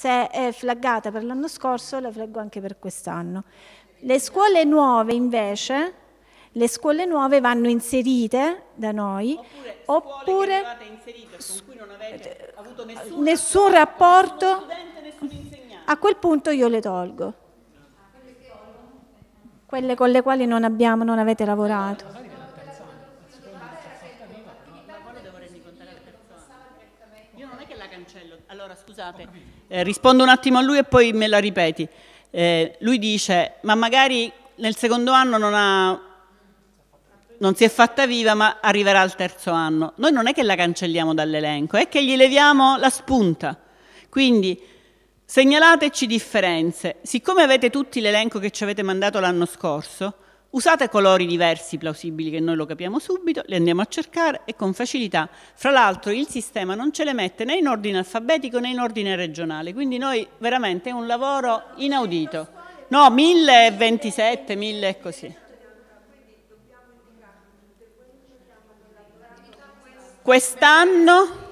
se è flaggata per l'anno scorso la flaggo anche per quest'anno. Le scuole nuove invece, le scuole nuove vanno inserite da noi oppure, oppure inserite, eh, nessun, nessun, rapporto, nessun a quel punto io le tolgo. Quelle con le quali non, abbiamo, non avete lavorato. Allora, scusate, eh, rispondo un attimo a lui e poi me la ripeti. Eh, lui dice, ma magari nel secondo anno non, ha, non si è fatta viva, ma arriverà al terzo anno. Noi non è che la cancelliamo dall'elenco, è che gli leviamo la spunta. Quindi segnalateci differenze. Siccome avete tutti l'elenco che ci avete mandato l'anno scorso, Usate colori diversi plausibili che noi lo capiamo subito, li andiamo a cercare e con facilità. Fra l'altro il sistema non ce le mette né in ordine alfabetico né in ordine regionale, quindi noi veramente è un lavoro inaudito. No, 1027, 1000 e così. Quest'anno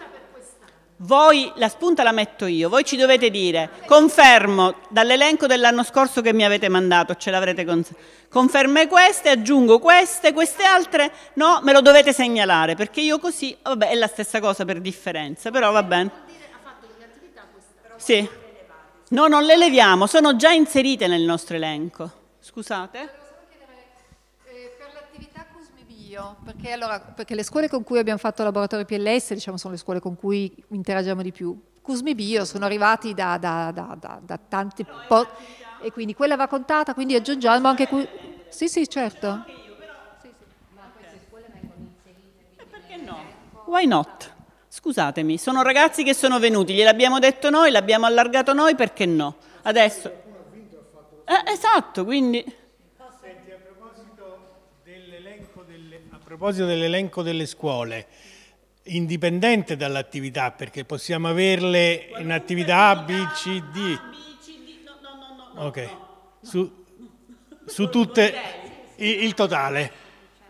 voi la spunta la metto io, voi ci dovete dire, confermo dall'elenco dell'anno scorso che mi avete mandato, ce l'avrete consegnato conferme queste, aggiungo queste, queste altre, no, me lo dovete segnalare, perché io così, oh, vabbè, è la stessa cosa per differenza, però va bene. Sì. No, non le leviamo, sono già inserite nel nostro elenco. Scusate perché, allora, perché le scuole con cui abbiamo fatto laboratorio PLS diciamo, sono le scuole con cui interagiamo di più. Cusmi Bio sono arrivati da, da, da, da tante... Po- e quindi quella va contata, quindi aggiungiamo anche... Cu- sì, sì, certo. Ma queste scuole vengono inserite. Perché no? Why not? Scusatemi, sono ragazzi che sono venuti, gliel'abbiamo detto noi, l'abbiamo allargato noi, perché no? Adesso... Eh, esatto, quindi... Senti, a proposito, delle, a proposito dell'elenco delle scuole, indipendente dall'attività, perché possiamo averle in attività A, B, C, D ok. Su, su tutte il, il totale.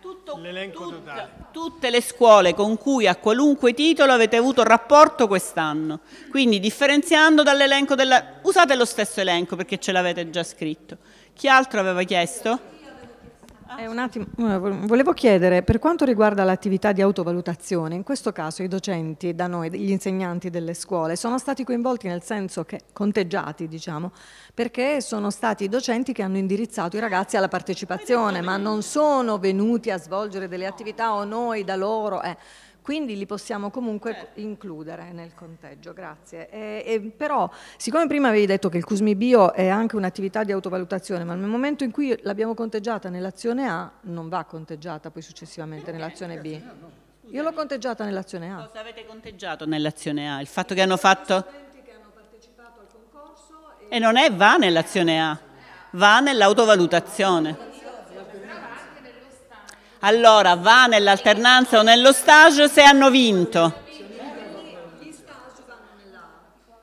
Tutto, tut, tutte le scuole con cui a qualunque titolo avete avuto rapporto quest'anno. Quindi differenziando dall'elenco della... Usate lo stesso elenco perché ce l'avete già scritto. Chi altro aveva chiesto? Eh, un attimo, eh, volevo chiedere, per quanto riguarda l'attività di autovalutazione, in questo caso i docenti da noi, gli insegnanti delle scuole, sono stati coinvolti nel senso che, conteggiati diciamo, perché sono stati i docenti che hanno indirizzato i ragazzi alla partecipazione, ma non sono venuti a svolgere delle attività o noi da loro. Eh quindi li possiamo comunque eh. includere nel conteggio, grazie. E, e, però, siccome prima avevi detto che il CUSMI Bio è anche un'attività di autovalutazione, ma nel momento in cui l'abbiamo conteggiata nell'azione A, non va conteggiata poi successivamente eh, nell'azione B. Io l'ho conteggiata nell'azione A. Cosa avete conteggiato nell'azione A? Il fatto che hanno fatto... Che hanno partecipato al concorso e... e non è va nell'azione A, va nell'autovalutazione. Allora va nell'alternanza o nello stage se hanno vinto.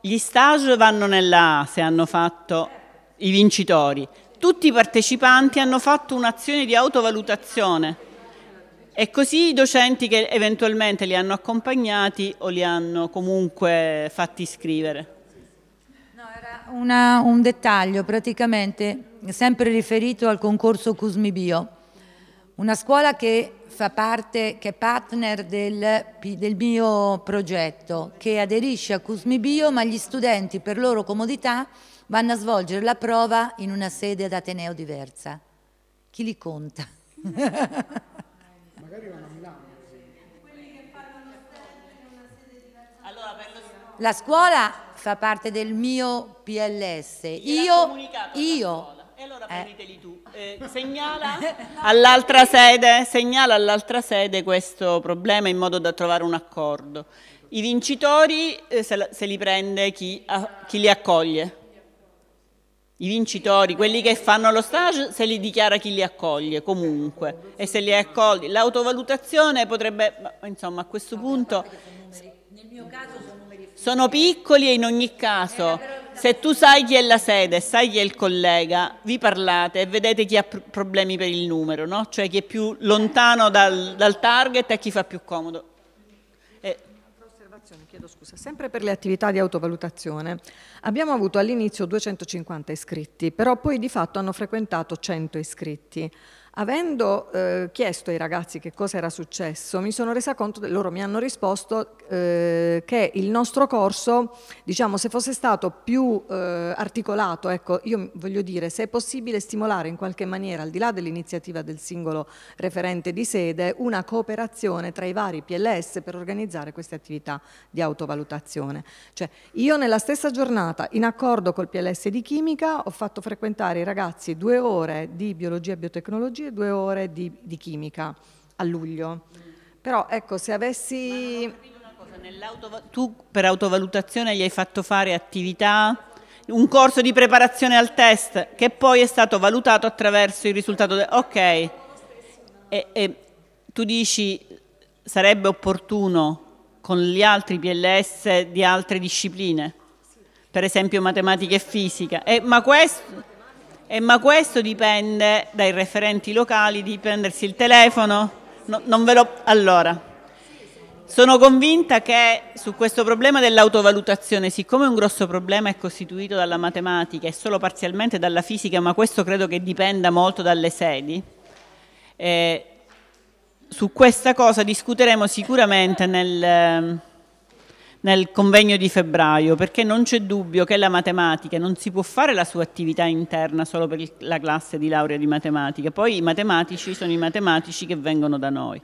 Gli stage vanno nella A se hanno fatto i vincitori. Tutti i partecipanti hanno fatto un'azione di autovalutazione e così i docenti che eventualmente li hanno accompagnati o li hanno comunque fatti iscrivere. No, era una, un dettaglio praticamente sempre riferito al concorso Cusmi Bio. Una scuola che fa parte, che è partner del, del mio progetto, che aderisce a Cusmibio, ma gli studenti per loro comodità vanno a svolgere la prova in una sede ad Ateneo diversa. Chi li conta? Magari vanno a Milano. La scuola fa parte del mio PLS. Io, io e allora eh. prenditeli tu. Eh, segnala all'altra sede, all sede, questo problema in modo da trovare un accordo. I vincitori eh, se, se, li prende chi, a, chi li accoglie. I vincitori, quelli che fanno lo stage, se li dichiara chi li accoglie comunque. E se li accoglie. L'autovalutazione potrebbe, insomma, a questo punto... Nel mio caso sono sono piccoli e in ogni eh, caso se tu sai chi è la sede, sai chi è il collega, vi parlate e vedete chi ha problemi per il numero, no? cioè chi è più lontano dal, dal target e chi fa più comodo. Eh. E... Chiedo scusa. Sempre per le attività di autovalutazione, abbiamo avuto all'inizio 250 iscritti, però poi di fatto hanno frequentato 100 iscritti. Avendo eh, chiesto ai ragazzi che cosa era successo, mi sono resa conto, loro mi hanno risposto eh, che il nostro corso, diciamo, se fosse stato più eh, articolato, ecco, io voglio dire, se è possibile stimolare in qualche maniera, al di là dell'iniziativa del singolo referente di sede, una cooperazione tra i vari PLS per organizzare queste attività di autovalutazione. Cioè, io nella stessa giornata, in accordo col PLS di chimica, ho fatto frequentare i ragazzi due ore di biologia e biotecnologia e due ore di, di chimica a luglio. Però ecco, se avessi... Cosa, tu per autovalutazione gli hai fatto fare attività, un corso di preparazione al test che poi è stato valutato attraverso il risultato. De... ok, e, e tu dici sarebbe opportuno con gli altri PLS di altre discipline, per esempio matematica e fisica. Eh, ma questo eh, ma questo dipende dai referenti locali di prendersi il telefono. No, non ve lo... Allora, sono convinta che su questo problema dell'autovalutazione, siccome un grosso problema è costituito dalla matematica e solo parzialmente dalla fisica, ma questo credo che dipenda molto dalle sedi, eh, su questa cosa discuteremo sicuramente nel ehm, nel convegno di febbraio, perché non c'è dubbio che la matematica non si può fare la sua attività interna solo per la classe di laurea di matematica, poi i matematici sono i matematici che vengono da noi.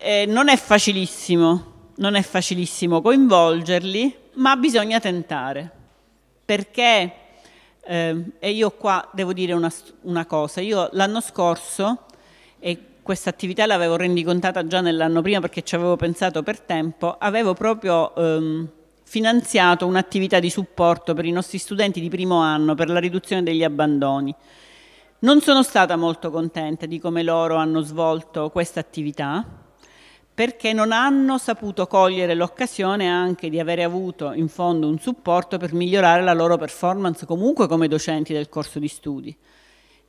Eh, non è facilissimo, non è facilissimo coinvolgerli, ma bisogna tentare, perché, eh, e io qua devo dire una, una cosa, io l'anno scorso, e questa attività l'avevo rendicontata già nell'anno prima perché ci avevo pensato per tempo, avevo proprio ehm, finanziato un'attività di supporto per i nostri studenti di primo anno per la riduzione degli abbandoni. Non sono stata molto contenta di come loro hanno svolto questa attività perché non hanno saputo cogliere l'occasione anche di avere avuto in fondo un supporto per migliorare la loro performance comunque come docenti del corso di studi.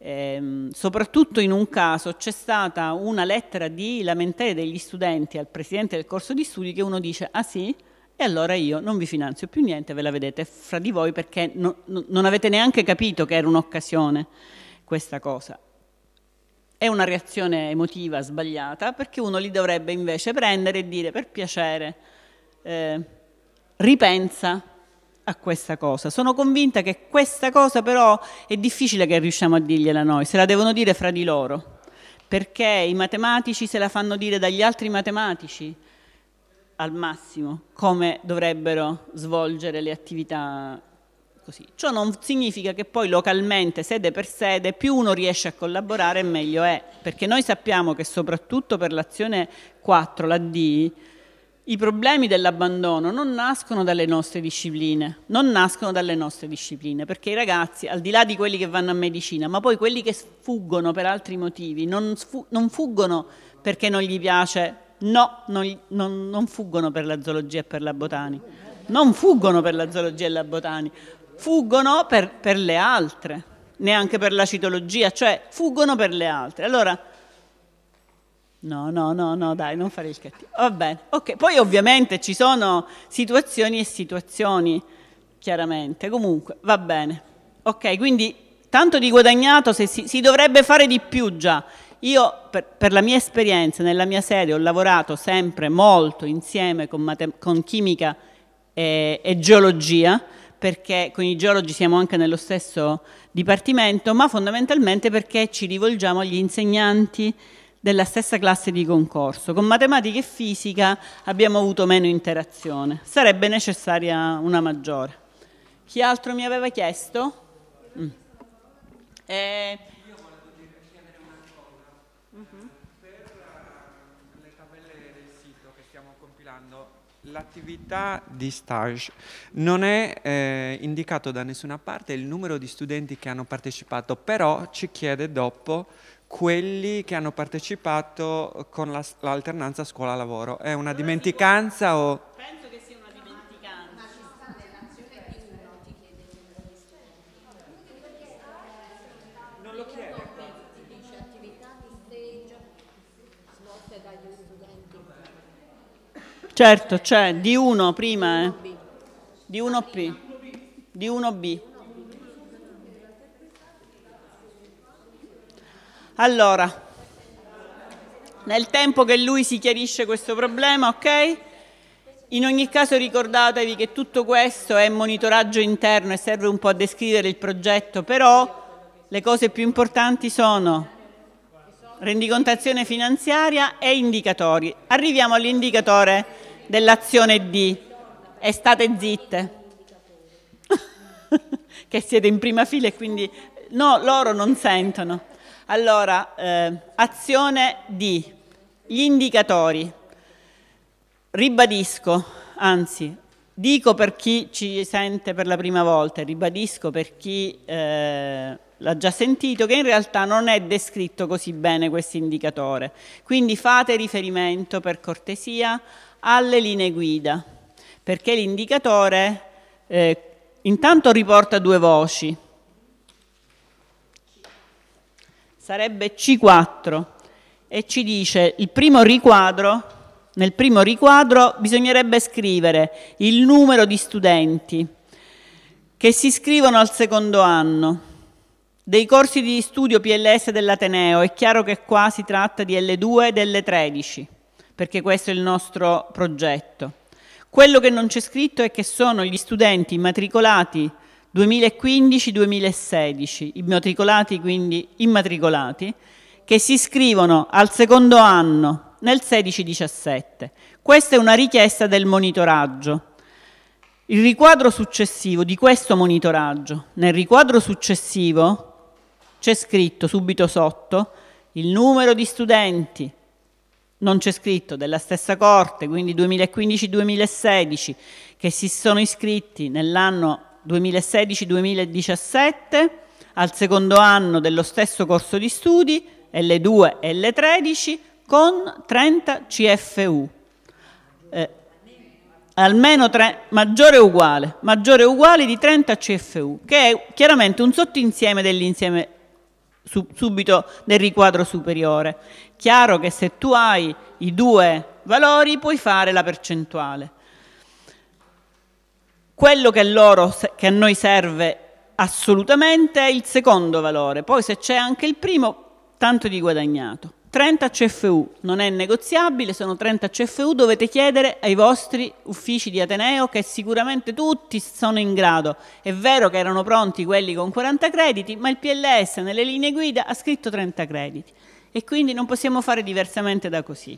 Ehm, soprattutto in un caso c'è stata una lettera di lamentele degli studenti al presidente del corso di studi che uno dice ah sì, e allora io non vi finanzio più niente, ve la vedete fra di voi perché no, no, non avete neanche capito che era un'occasione questa cosa. È una reazione emotiva sbagliata perché uno li dovrebbe invece prendere e dire per piacere, eh, ripensa a questa cosa. Sono convinta che questa cosa però è difficile che riusciamo a dirgliela noi, se la devono dire fra di loro, perché i matematici se la fanno dire dagli altri matematici al massimo come dovrebbero svolgere le attività così. Ciò non significa che poi localmente, sede per sede, più uno riesce a collaborare meglio è, perché noi sappiamo che soprattutto per l'azione 4, la D, i problemi dell'abbandono non nascono dalle nostre discipline, non nascono dalle nostre discipline, perché i ragazzi, al di là di quelli che vanno a medicina, ma poi quelli che fuggono per altri motivi, non, fuggono perché non gli piace, no, non, non, non fuggono per la zoologia e per la botanica, non fuggono per la zoologia e la botanica, fuggono per, per le altre, neanche per la citologia, cioè fuggono per le altre. Allora, No, no, no, no, dai, non fare il cattivo. Va bene, ok. Poi ovviamente ci sono situazioni e situazioni, chiaramente. Comunque, va bene. Ok, quindi tanto di guadagnato, se si, si dovrebbe fare di più già. Io, per, per, la mia esperienza, nella mia sede, ho lavorato sempre molto insieme con, mate, con chimica e, e geologia, perché con i geologi siamo anche nello stesso dipartimento, ma fondamentalmente perché ci rivolgiamo agli insegnanti, della stessa classe di concorso. Con matematica e fisica abbiamo avuto meno interazione, sarebbe necessaria una maggiore. Chi altro mi aveva chiesto? Mm. Eh, L'attività di stage non è eh, indicato da nessuna parte il numero di studenti che hanno partecipato, però ci chiede dopo quelli che hanno partecipato con la, l'alternanza scuola-lavoro. È una dimenticanza o... Penso che sia una dimenticanza. Non lo chiedo. Certo, c'è cioè, di uno prima, eh. di uno p di uno b Allora, nel tempo che lui si chiarisce questo problema, ok? In ogni caso ricordatevi che tutto questo è monitoraggio interno e serve un po' a descrivere il progetto, però le cose più importanti sono rendicontazione finanziaria e indicatori. Arriviamo all'indicatore dell'azione D e state zitte, che siete in prima fila e quindi no, loro non sentono. Allora, eh, azione di gli indicatori. Ribadisco, anzi, dico per chi ci sente per la prima volta, ribadisco per chi eh, l'ha già sentito, che in realtà non è descritto così bene questo indicatore. Quindi fate riferimento per cortesia alle linee guida, perché l'indicatore eh, intanto riporta due voci, sarebbe C4 e ci dice il primo riquadro, nel primo riquadro bisognerebbe scrivere il numero di studenti che si iscrivono al secondo anno dei corsi di studio PLS dell'Ateneo, è chiaro che qua si tratta di L2 e 13, perché questo è il nostro progetto. Quello che non c'è scritto è che sono gli studenti immatricolati 2015-2016, immatricolati quindi immatricolati, che si iscrivono al secondo anno nel 16-17. Questa è una richiesta del monitoraggio. Il riquadro successivo di questo monitoraggio, nel riquadro successivo c'è scritto subito sotto il numero di studenti, non c'è scritto, della stessa corte, quindi 2015-2016, che si sono iscritti nell'anno 2016-2017, al secondo anno dello stesso corso di studi, L2 e L13, con 30 CFU. Eh, almeno tre, maggiore o uguale, maggiore uguale di 30 CFU, che è chiaramente un sottinsieme dell'insieme subito del riquadro superiore. Chiaro che se tu hai i due valori puoi fare la percentuale quello che, loro, che a noi serve assolutamente è il secondo valore, poi se c'è anche il primo, tanto di guadagnato. 30 CFU non è negoziabile, sono 30 CFU, dovete chiedere ai vostri uffici di Ateneo che sicuramente tutti sono in grado. È vero che erano pronti quelli con 40 crediti, ma il PLS nelle linee guida ha scritto 30 crediti e quindi non possiamo fare diversamente da così.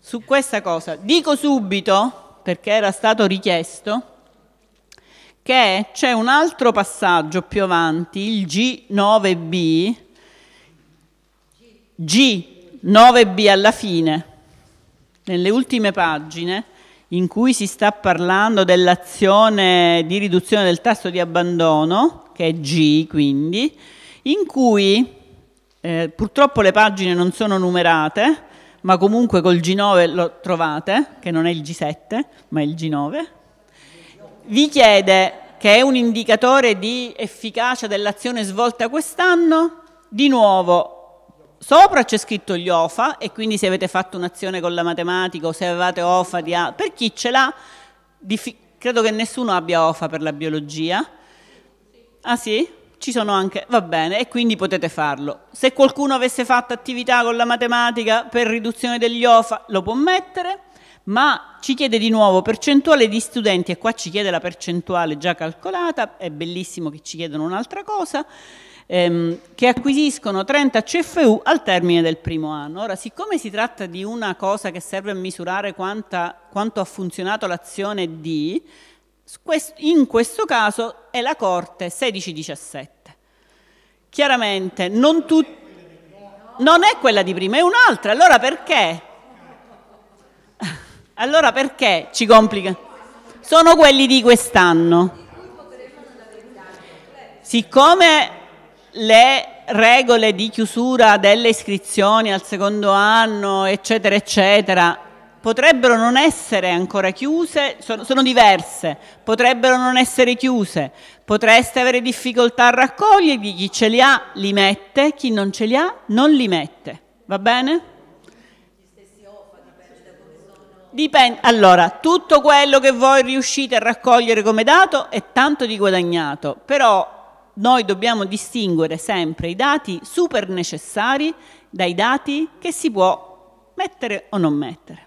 Su questa cosa dico subito perché era stato richiesto, che c'è un altro passaggio più avanti, il G9B, G9B alla fine, nelle ultime pagine, in cui si sta parlando dell'azione di riduzione del tasso di abbandono, che è G quindi, in cui eh, purtroppo le pagine non sono numerate, ma comunque col G9 lo trovate, che non è il G7, ma è il G9, vi chiede, che è un indicatore di efficacia dell'azione svolta quest'anno, di nuovo sopra c'è scritto gli OFA e quindi se avete fatto un'azione con la matematica o se avevate OFA di A, per chi ce l'ha, credo che nessuno abbia OFA per la biologia. Ah sì? ci sono anche, va bene, e quindi potete farlo. Se qualcuno avesse fatto attività con la matematica per riduzione degli OFA, lo può mettere, ma ci chiede di nuovo percentuale di studenti, e qua ci chiede la percentuale già calcolata, è bellissimo che ci chiedono un'altra cosa, ehm, che acquisiscono 30 CFU al termine del primo anno. Ora, siccome si tratta di una cosa che serve a misurare quanta, quanto ha funzionato l'azione D, in questo caso è la Corte 16-17. Chiaramente non tutti... Non è quella di prima, è un'altra. Allora perché? Allora perché ci complica? Sono quelli di quest'anno. Siccome le regole di chiusura delle iscrizioni al secondo anno, eccetera, eccetera, potrebbero non essere ancora chiuse, sono, sono diverse, potrebbero non essere chiuse, potreste avere difficoltà a raccoglierli, chi ce li ha li mette, chi non ce li ha non li mette, va bene? Dipende. Allora, tutto quello che voi riuscite a raccogliere come dato è tanto di guadagnato, però noi dobbiamo distinguere sempre i dati super necessari dai dati che si può mettere o non mettere.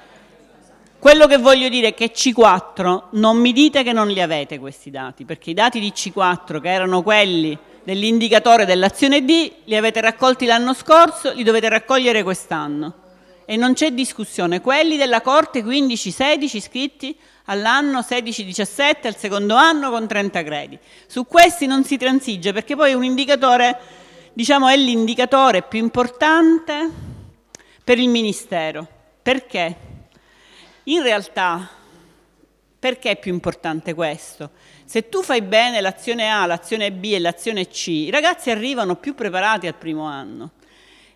Quello che voglio dire è che C4 non mi dite che non li avete questi dati, perché i dati di C4 che erano quelli dell'indicatore dell'azione D li avete raccolti l'anno scorso, li dovete raccogliere quest'anno. E non c'è discussione. Quelli della Corte 15-16 iscritti all'anno 16-17 al secondo anno con 30 crediti. Su questi non si transige perché poi un indicatore, diciamo, è l'indicatore più importante per il Ministero. Perché? In realtà, perché è più importante questo? Se tu fai bene l'azione A, l'azione B e l'azione C, i ragazzi arrivano più preparati al primo anno.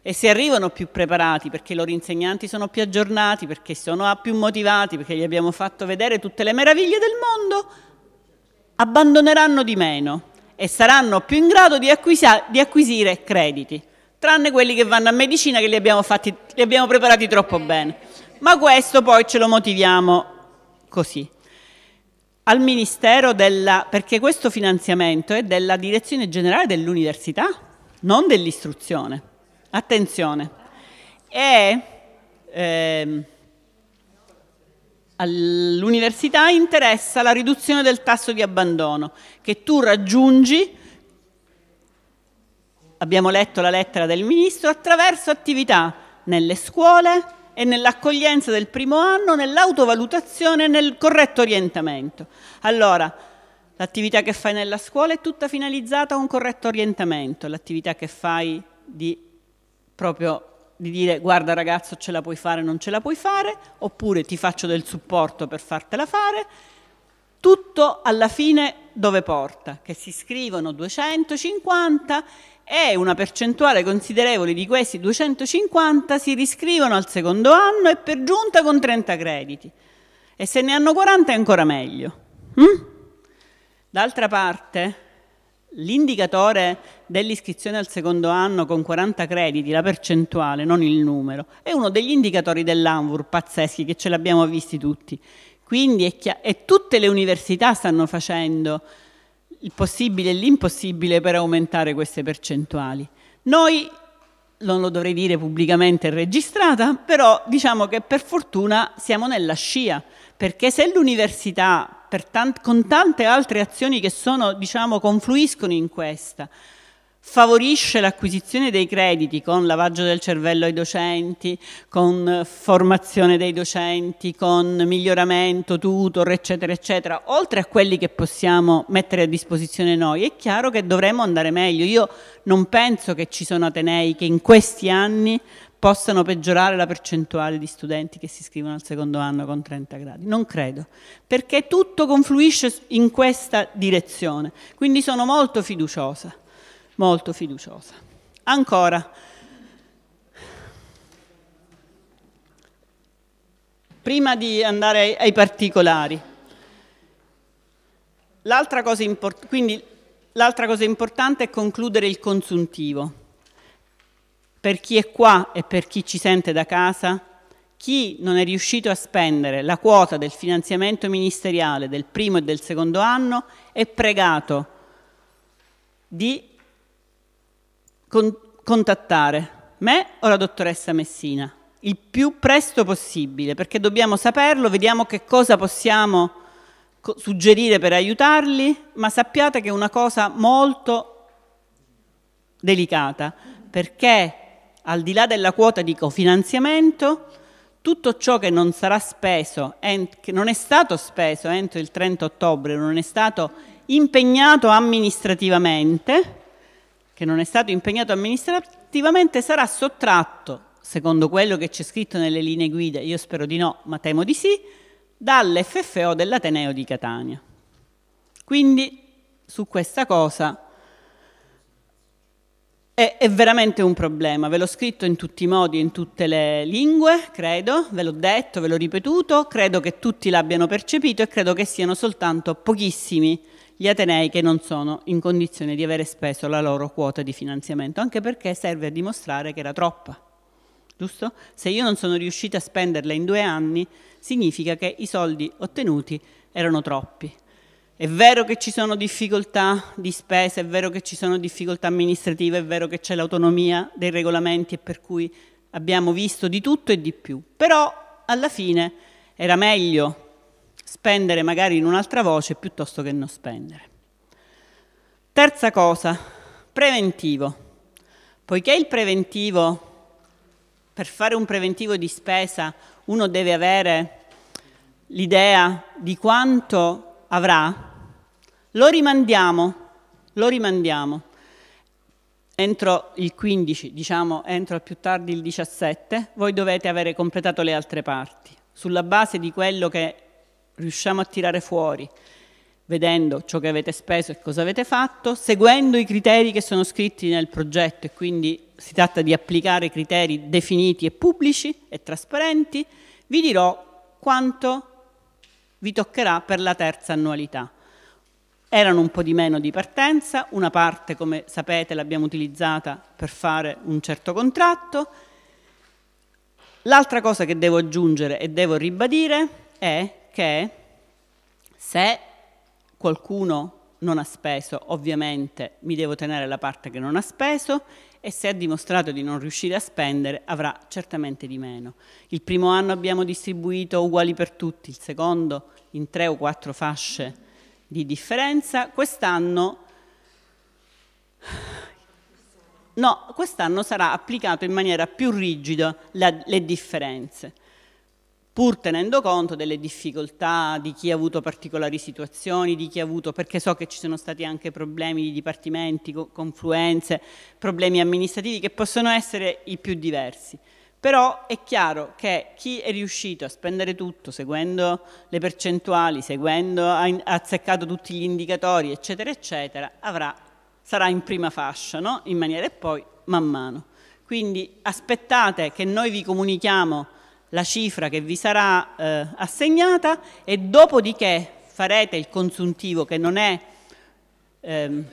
E se arrivano più preparati perché i loro insegnanti sono più aggiornati, perché sono più motivati, perché gli abbiamo fatto vedere tutte le meraviglie del mondo, abbandoneranno di meno e saranno più in grado di, di acquisire crediti, tranne quelli che vanno a medicina che li abbiamo, fatti, li abbiamo preparati troppo bene ma questo poi ce lo motiviamo così. Al Ministero della... perché questo finanziamento è della Direzione Generale dell'Università, non dell'istruzione. Attenzione. E ehm, all'università interessa la riduzione del tasso di abbandono che tu raggiungi abbiamo letto la lettera del Ministro, attraverso attività nelle scuole, e nell'accoglienza del primo anno, nell'autovalutazione e nel corretto orientamento. Allora, l'attività che fai nella scuola è tutta finalizzata a un corretto orientamento, l'attività che fai di proprio di dire guarda ragazzo ce la puoi fare, non ce la puoi fare, oppure ti faccio del supporto per fartela fare, tutto alla fine dove porta? Che si scrivono 250 e una percentuale considerevole di questi 250 si riscrivono al secondo anno e per giunta con 30 crediti. E se ne hanno 40 è ancora meglio. Mm? D'altra parte, l'indicatore dell'iscrizione al secondo anno con 40 crediti, la percentuale, non il numero, è uno degli indicatori dell'ANVUR pazzeschi che ce l'abbiamo visti tutti. Quindi è chiaro, e tutte le università stanno facendo il possibile e l'impossibile per aumentare queste percentuali. Noi, non lo dovrei dire pubblicamente registrata, però diciamo che per fortuna siamo nella scia, perché se l'università, tant con tante altre azioni che sono, diciamo, confluiscono in questa, favorisce l'acquisizione dei crediti con lavaggio del cervello ai docenti, con formazione dei docenti, con miglioramento, tutor, eccetera, eccetera, oltre a quelli che possiamo mettere a disposizione noi, è chiaro che dovremmo andare meglio. Io non penso che ci sono Atenei che in questi anni possano peggiorare la percentuale di studenti che si iscrivono al secondo anno con 30 gradi. Non credo, perché tutto confluisce in questa direzione. Quindi sono molto fiduciosa molto fiduciosa. Ancora, prima di andare ai, ai particolari, l'altra cosa, import cosa importante è concludere il consuntivo. Per chi è qua e per chi ci sente da casa, chi non è riuscito a spendere la quota del finanziamento ministeriale del primo e del secondo anno è pregato di con- contattare me o la dottoressa Messina il più presto possibile, perché dobbiamo saperlo, vediamo che cosa possiamo co- suggerire per aiutarli, ma sappiate che è una cosa molto delicata, perché al di là della quota di cofinanziamento, tutto ciò che non sarà speso, ent- che non è stato speso entro il 30 ottobre, non è stato impegnato amministrativamente, che non è stato impegnato amministrativamente sarà sottratto, secondo quello che c'è scritto nelle linee guida, io spero di no, ma temo di sì, dall'FFO dell'Ateneo di Catania. Quindi su questa cosa è, è, veramente un problema, ve l'ho scritto in tutti i modi, in tutte le lingue, credo, ve l'ho detto, ve l'ho ripetuto, credo che tutti l'abbiano percepito e credo che siano soltanto pochissimi gli Atenei che non sono in condizione di avere speso la loro quota di finanziamento, anche perché serve a dimostrare che era troppa. Giusto? Se io non sono riuscita a spenderla in due anni, significa che i soldi ottenuti erano troppi. È vero che ci sono difficoltà di spesa, è vero che ci sono difficoltà amministrative, è vero che c'è l'autonomia dei regolamenti e per cui abbiamo visto di tutto e di più, però alla fine era meglio spendere magari in un'altra voce piuttosto che non spendere. Terza cosa, preventivo. Poiché il preventivo, per fare un preventivo di spesa, uno deve avere l'idea di quanto avrà, lo rimandiamo, lo rimandiamo. Entro il 15, diciamo entro al più tardi il 17, voi dovete avere completato le altre parti. Sulla base di quello che riusciamo a tirare fuori vedendo ciò che avete speso e cosa avete fatto, seguendo i criteri che sono scritti nel progetto e quindi si tratta di applicare criteri definiti e pubblici e trasparenti, vi dirò quanto vi toccherà per la terza annualità. Erano un po' di meno di partenza, una parte come sapete l'abbiamo utilizzata per fare un certo contratto. L'altra cosa che devo aggiungere e devo ribadire è perché se qualcuno non ha speso, ovviamente mi devo tenere la parte che non ha speso e se ha dimostrato di non riuscire a spendere avrà certamente di meno. Il primo anno abbiamo distribuito uguali per tutti, il secondo in tre o quattro fasce di differenza, quest'anno no, quest'anno sarà applicato in maniera più rigida la, le differenze pur tenendo conto delle difficoltà di chi ha avuto particolari situazioni, di chi ha avuto, perché so che ci sono stati anche problemi di dipartimenti, confluenze, problemi amministrativi che possono essere i più diversi. Però è chiaro che chi è riuscito a spendere tutto, seguendo le percentuali, seguendo, ha azzeccato tutti gli indicatori, eccetera, eccetera, avrà, sarà in prima fascia, no? in maniera e poi man mano. Quindi aspettate che noi vi comunichiamo la cifra che vi sarà eh, assegnata e dopodiché farete il consuntivo che non è... Ehm,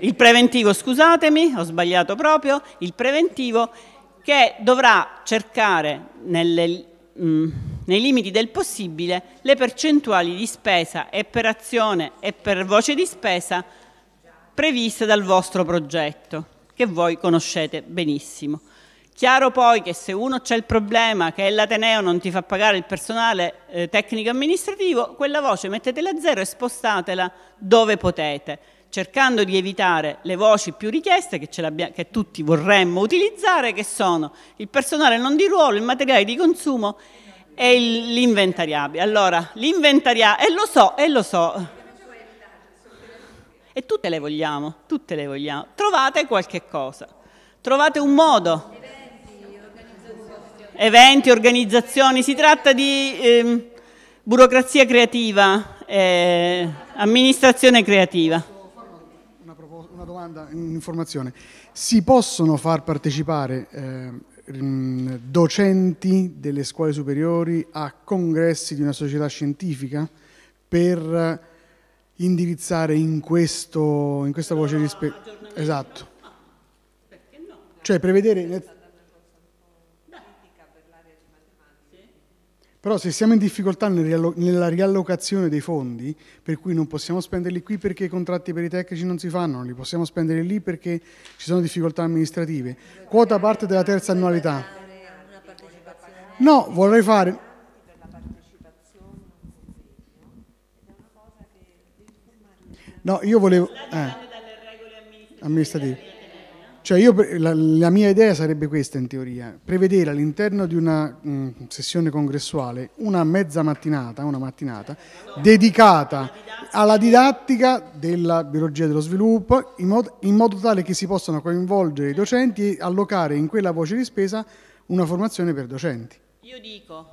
il preventivo, scusatemi, ho sbagliato proprio, il preventivo che dovrà cercare nelle, mh, mm, nei limiti del possibile le percentuali di spesa e per azione e per voce di spesa previste dal vostro progetto, che voi conoscete benissimo. Chiaro poi che se uno c'è il problema che l'Ateneo non ti fa pagare il personale eh, tecnico amministrativo, quella voce mettetela a zero e spostatela dove potete, cercando di evitare le voci più richieste che, che tutti vorremmo utilizzare, che sono il personale non di ruolo, il materiale di consumo e l'inventariabile. Allora, l'inventariabile, e lo so, e lo so. E tutte le vogliamo, tutte le vogliamo. Trovate qualche cosa, trovate un modo eventi, organizzazioni, si tratta di eh, burocrazia creativa, eh, amministrazione creativa. Una, una domanda, un'informazione. Si possono far partecipare eh, docenti delle scuole superiori a congressi di una società scientifica per indirizzare in, questo, in questa voce rispetto? Esatto. Cioè prevedere Però se siamo in difficoltà nella riallocazione dei fondi, per cui non possiamo spenderli qui perché i contratti per i tecnici non si fanno, non li possiamo spendere lì perché ci sono difficoltà amministrative, quota parte della terza annualità. No, vorrei fare... No, io volevo... Eh, amministrative. Cioè io, la, la, mia idea sarebbe questa in teoria, prevedere all'interno di una mh, mm, sessione congressuale una mezza mattinata, una mattinata dedicata alla didattica della biologia dello sviluppo in modo, in modo tale che si possano coinvolgere i docenti e allocare in quella voce di spesa una formazione per docenti. Io dico,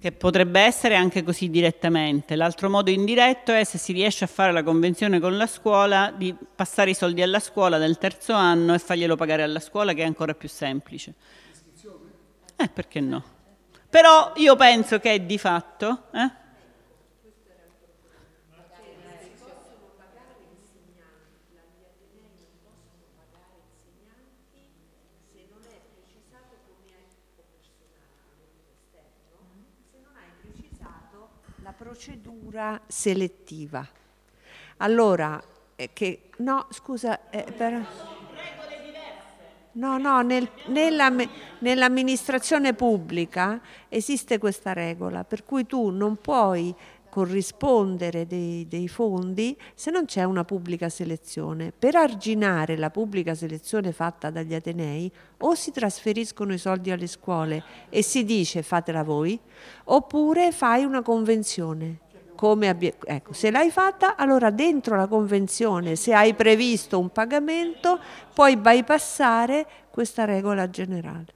che potrebbe essere anche così direttamente. L'altro modo indiretto è se si riesce a fare la convenzione con la scuola di passare i soldi alla scuola nel terzo anno e farglielo pagare alla scuola che è ancora più semplice. Eh, perché no? Però io penso che di fatto... Eh? procedura selettiva. Allora, eh, che, no, scusa, eh, per... No, no, nel, nella, nell'amministrazione pubblica esiste questa regola, per cui tu non puoi corrispondere dei, dei fondi se non c'è una pubblica selezione. Per arginare la pubblica selezione fatta dagli Atenei o si trasferiscono i soldi alle scuole e si dice fatela voi, oppure fai una convenzione Ecco, se l'hai fatta, allora dentro la convenzione, se hai previsto un pagamento, puoi bypassare questa regola generale.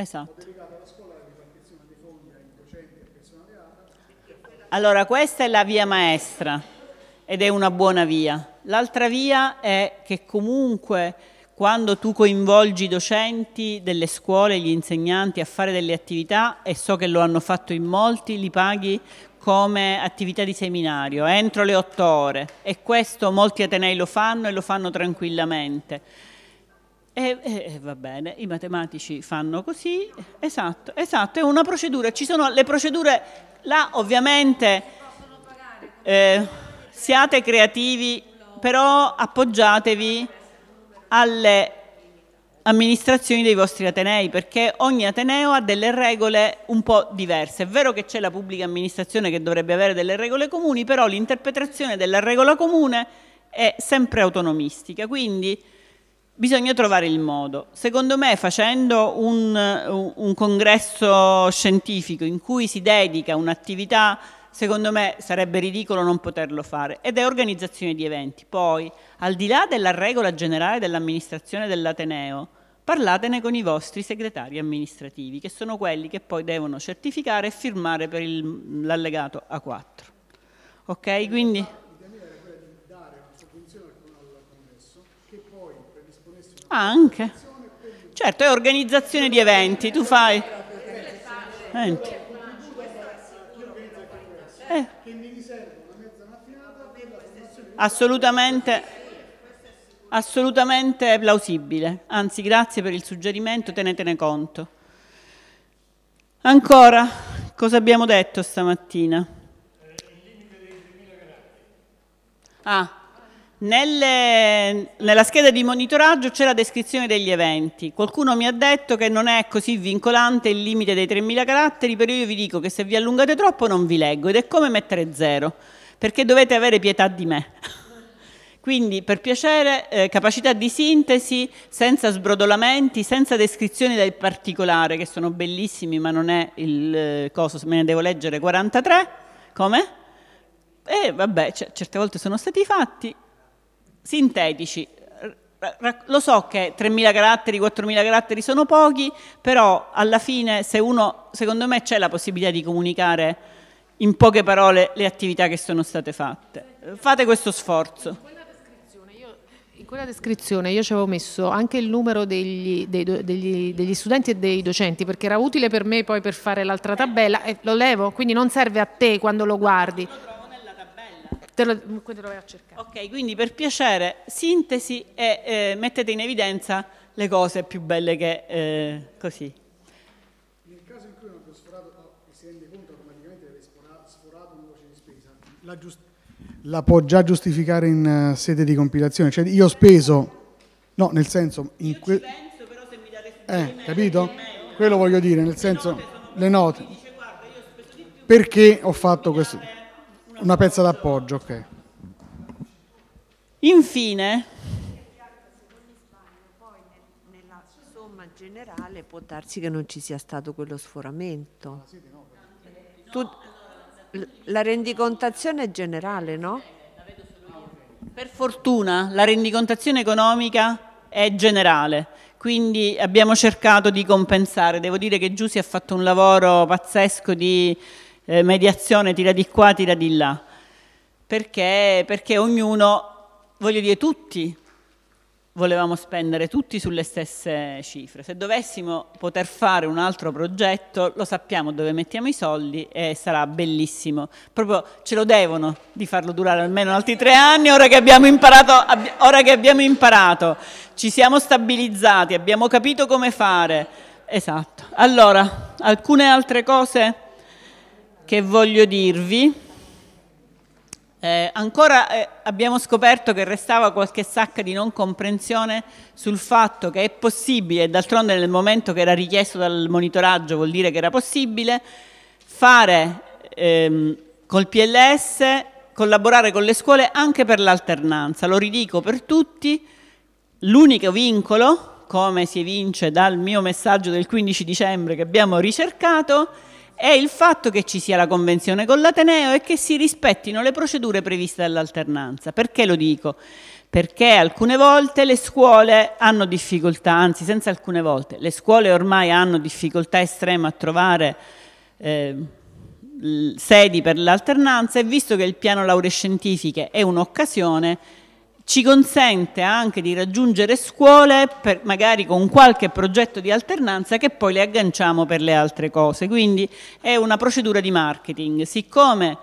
Esatto. Allora, questa è la via maestra ed è una buona via. L'altra via è che comunque quando tu coinvolgi i docenti delle scuole, gli insegnanti a fare delle attività, e so che lo hanno fatto in molti, li paghi come attività di seminario, entro le otto ore. E questo molti Atenei lo fanno e lo fanno tranquillamente. E, e, va bene, i matematici fanno così, esatto, esatto, è una procedura, ci sono le procedure, là ovviamente eh, siate creativi, però appoggiatevi alle amministrazioni dei vostri atenei, perché ogni ateneo ha delle regole un po' diverse. È vero che c'è la pubblica amministrazione che dovrebbe avere delle regole comuni, però l'interpretazione della regola comune è sempre autonomistica, quindi Bisogna trovare il modo. Secondo me facendo un, un congresso scientifico in cui si dedica un'attività, secondo me sarebbe ridicolo non poterlo fare, ed è organizzazione di eventi. Poi, al di là della regola generale dell'amministrazione dell'Ateneo, parlatene con i vostri segretari amministrativi, che sono quelli che poi devono certificare e firmare per l'allegato A4. Ok? Quindi... anche. Certo, è organizzazione di eventi, tu fai... Eventi. Eh. Assolutamente, assolutamente plausibile. Anzi, grazie per il suggerimento, tenetene conto. Ancora, cosa abbiamo detto stamattina? Ah, nelle, nella scheda di monitoraggio c'è la descrizione degli eventi. Qualcuno mi ha detto che non è così vincolante il limite dei 3.000 caratteri, però io vi dico che se vi allungate troppo non vi leggo ed è come mettere zero, perché dovete avere pietà di me. Quindi, per piacere, eh, capacità di sintesi, senza sbrodolamenti, senza descrizioni del particolare, che sono bellissimi, ma non è il eh, coso, me ne devo leggere 43. Come? E vabbè, certe volte sono stati fatti, sintetici. Lo so che 3.000 caratteri, 4.000 caratteri sono pochi, però alla fine se uno, secondo me c'è la possibilità di comunicare in poche parole le attività che sono state fatte. Fate questo sforzo In quella descrizione io ci avevo messo anche il numero degli, dei, degli, degli, studenti e dei docenti perché era utile per me poi per fare l'altra tabella e lo levo, quindi non serve a te quando lo guardi te lo, te lo vai a cercare. Ok, quindi per piacere, sintesi e eh, mettete in evidenza le cose più belle che eh, così. Nel caso in cui uno sforato no, oh, si rende conto automaticamente di aver sforato una voce di spesa, la, giust- la può già giustificare in uh, sede di compilazione. Cioè io ho speso, no, nel senso... In que- penso, però se mi date eh, capito? Quello voglio dire, nel senso, le note. Perché ho fatto questo? Una pezza d'appoggio, ok. Infine, nella somma generale può darsi che non ci sia stato quello sforamento. Tu, la rendicontazione è generale, no? Per fortuna la rendicontazione economica è generale, quindi abbiamo cercato di compensare. Devo dire che Giussi ha fatto un lavoro pazzesco di eh, mediazione, tira di qua, tira di là. Perché? Perché ognuno, voglio dire, tutti volevamo spendere tutti sulle stesse cifre. Se dovessimo poter fare un altro progetto, lo sappiamo dove mettiamo i soldi e sarà bellissimo. Proprio ce lo devono di farlo durare almeno altri tre anni, ora che abbiamo imparato, abbi che abbiamo imparato. ci siamo stabilizzati, abbiamo capito come fare. Esatto. Allora, alcune altre cose che voglio dirvi. Eh, ancora eh, abbiamo scoperto che restava qualche sacca di non comprensione sul fatto che è possibile, d'altronde nel momento che era richiesto dal monitoraggio vuol dire che era possibile, fare ehm, col PLS, collaborare con le scuole anche per l'alternanza. Lo ridico per tutti, l'unico vincolo, come si evince dal mio messaggio del 15 dicembre che abbiamo ricercato, è è il fatto che ci sia la convenzione con l'Ateneo e che si rispettino le procedure previste dall'alternanza. Perché lo dico? Perché alcune volte le scuole hanno difficoltà, anzi senza alcune volte, le scuole ormai hanno difficoltà estreme a trovare eh, sedi per l'alternanza e visto che il piano lauree scientifiche è un'occasione, ci consente anche di raggiungere scuole per, magari con qualche progetto di alternanza che poi le agganciamo per le altre cose. Quindi è una procedura di marketing. Siccome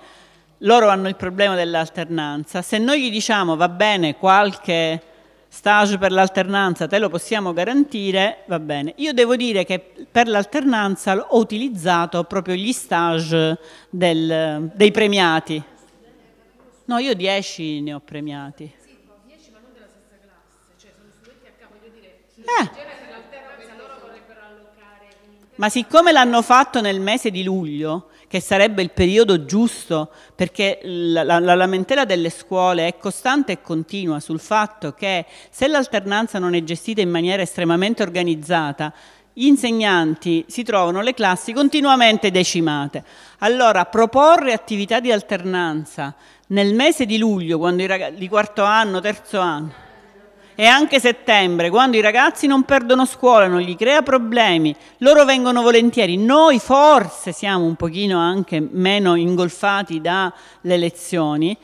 loro hanno il problema dell'alternanza, se noi gli diciamo va bene qualche stage per l'alternanza te lo possiamo garantire, va bene. Io devo dire che per l'alternanza ho utilizzato proprio gli stage del, dei premiati. No, io 10 ne ho premiati. Eh. Ma siccome l'hanno fatto nel mese di luglio, che sarebbe il periodo giusto, perché la, la, la, lamentela delle scuole è costante e continua sul fatto che se l'alternanza non è gestita in maniera estremamente organizzata, gli insegnanti si trovano le classi continuamente decimate. Allora, proporre attività di alternanza nel mese di luglio, quando i ragazzi di quarto anno, terzo anno, e anche settembre, quando i ragazzi non perdono scuola, non gli crea problemi, loro vengono volentieri. Noi forse siamo un pochino anche meno ingolfati dalle lezioni.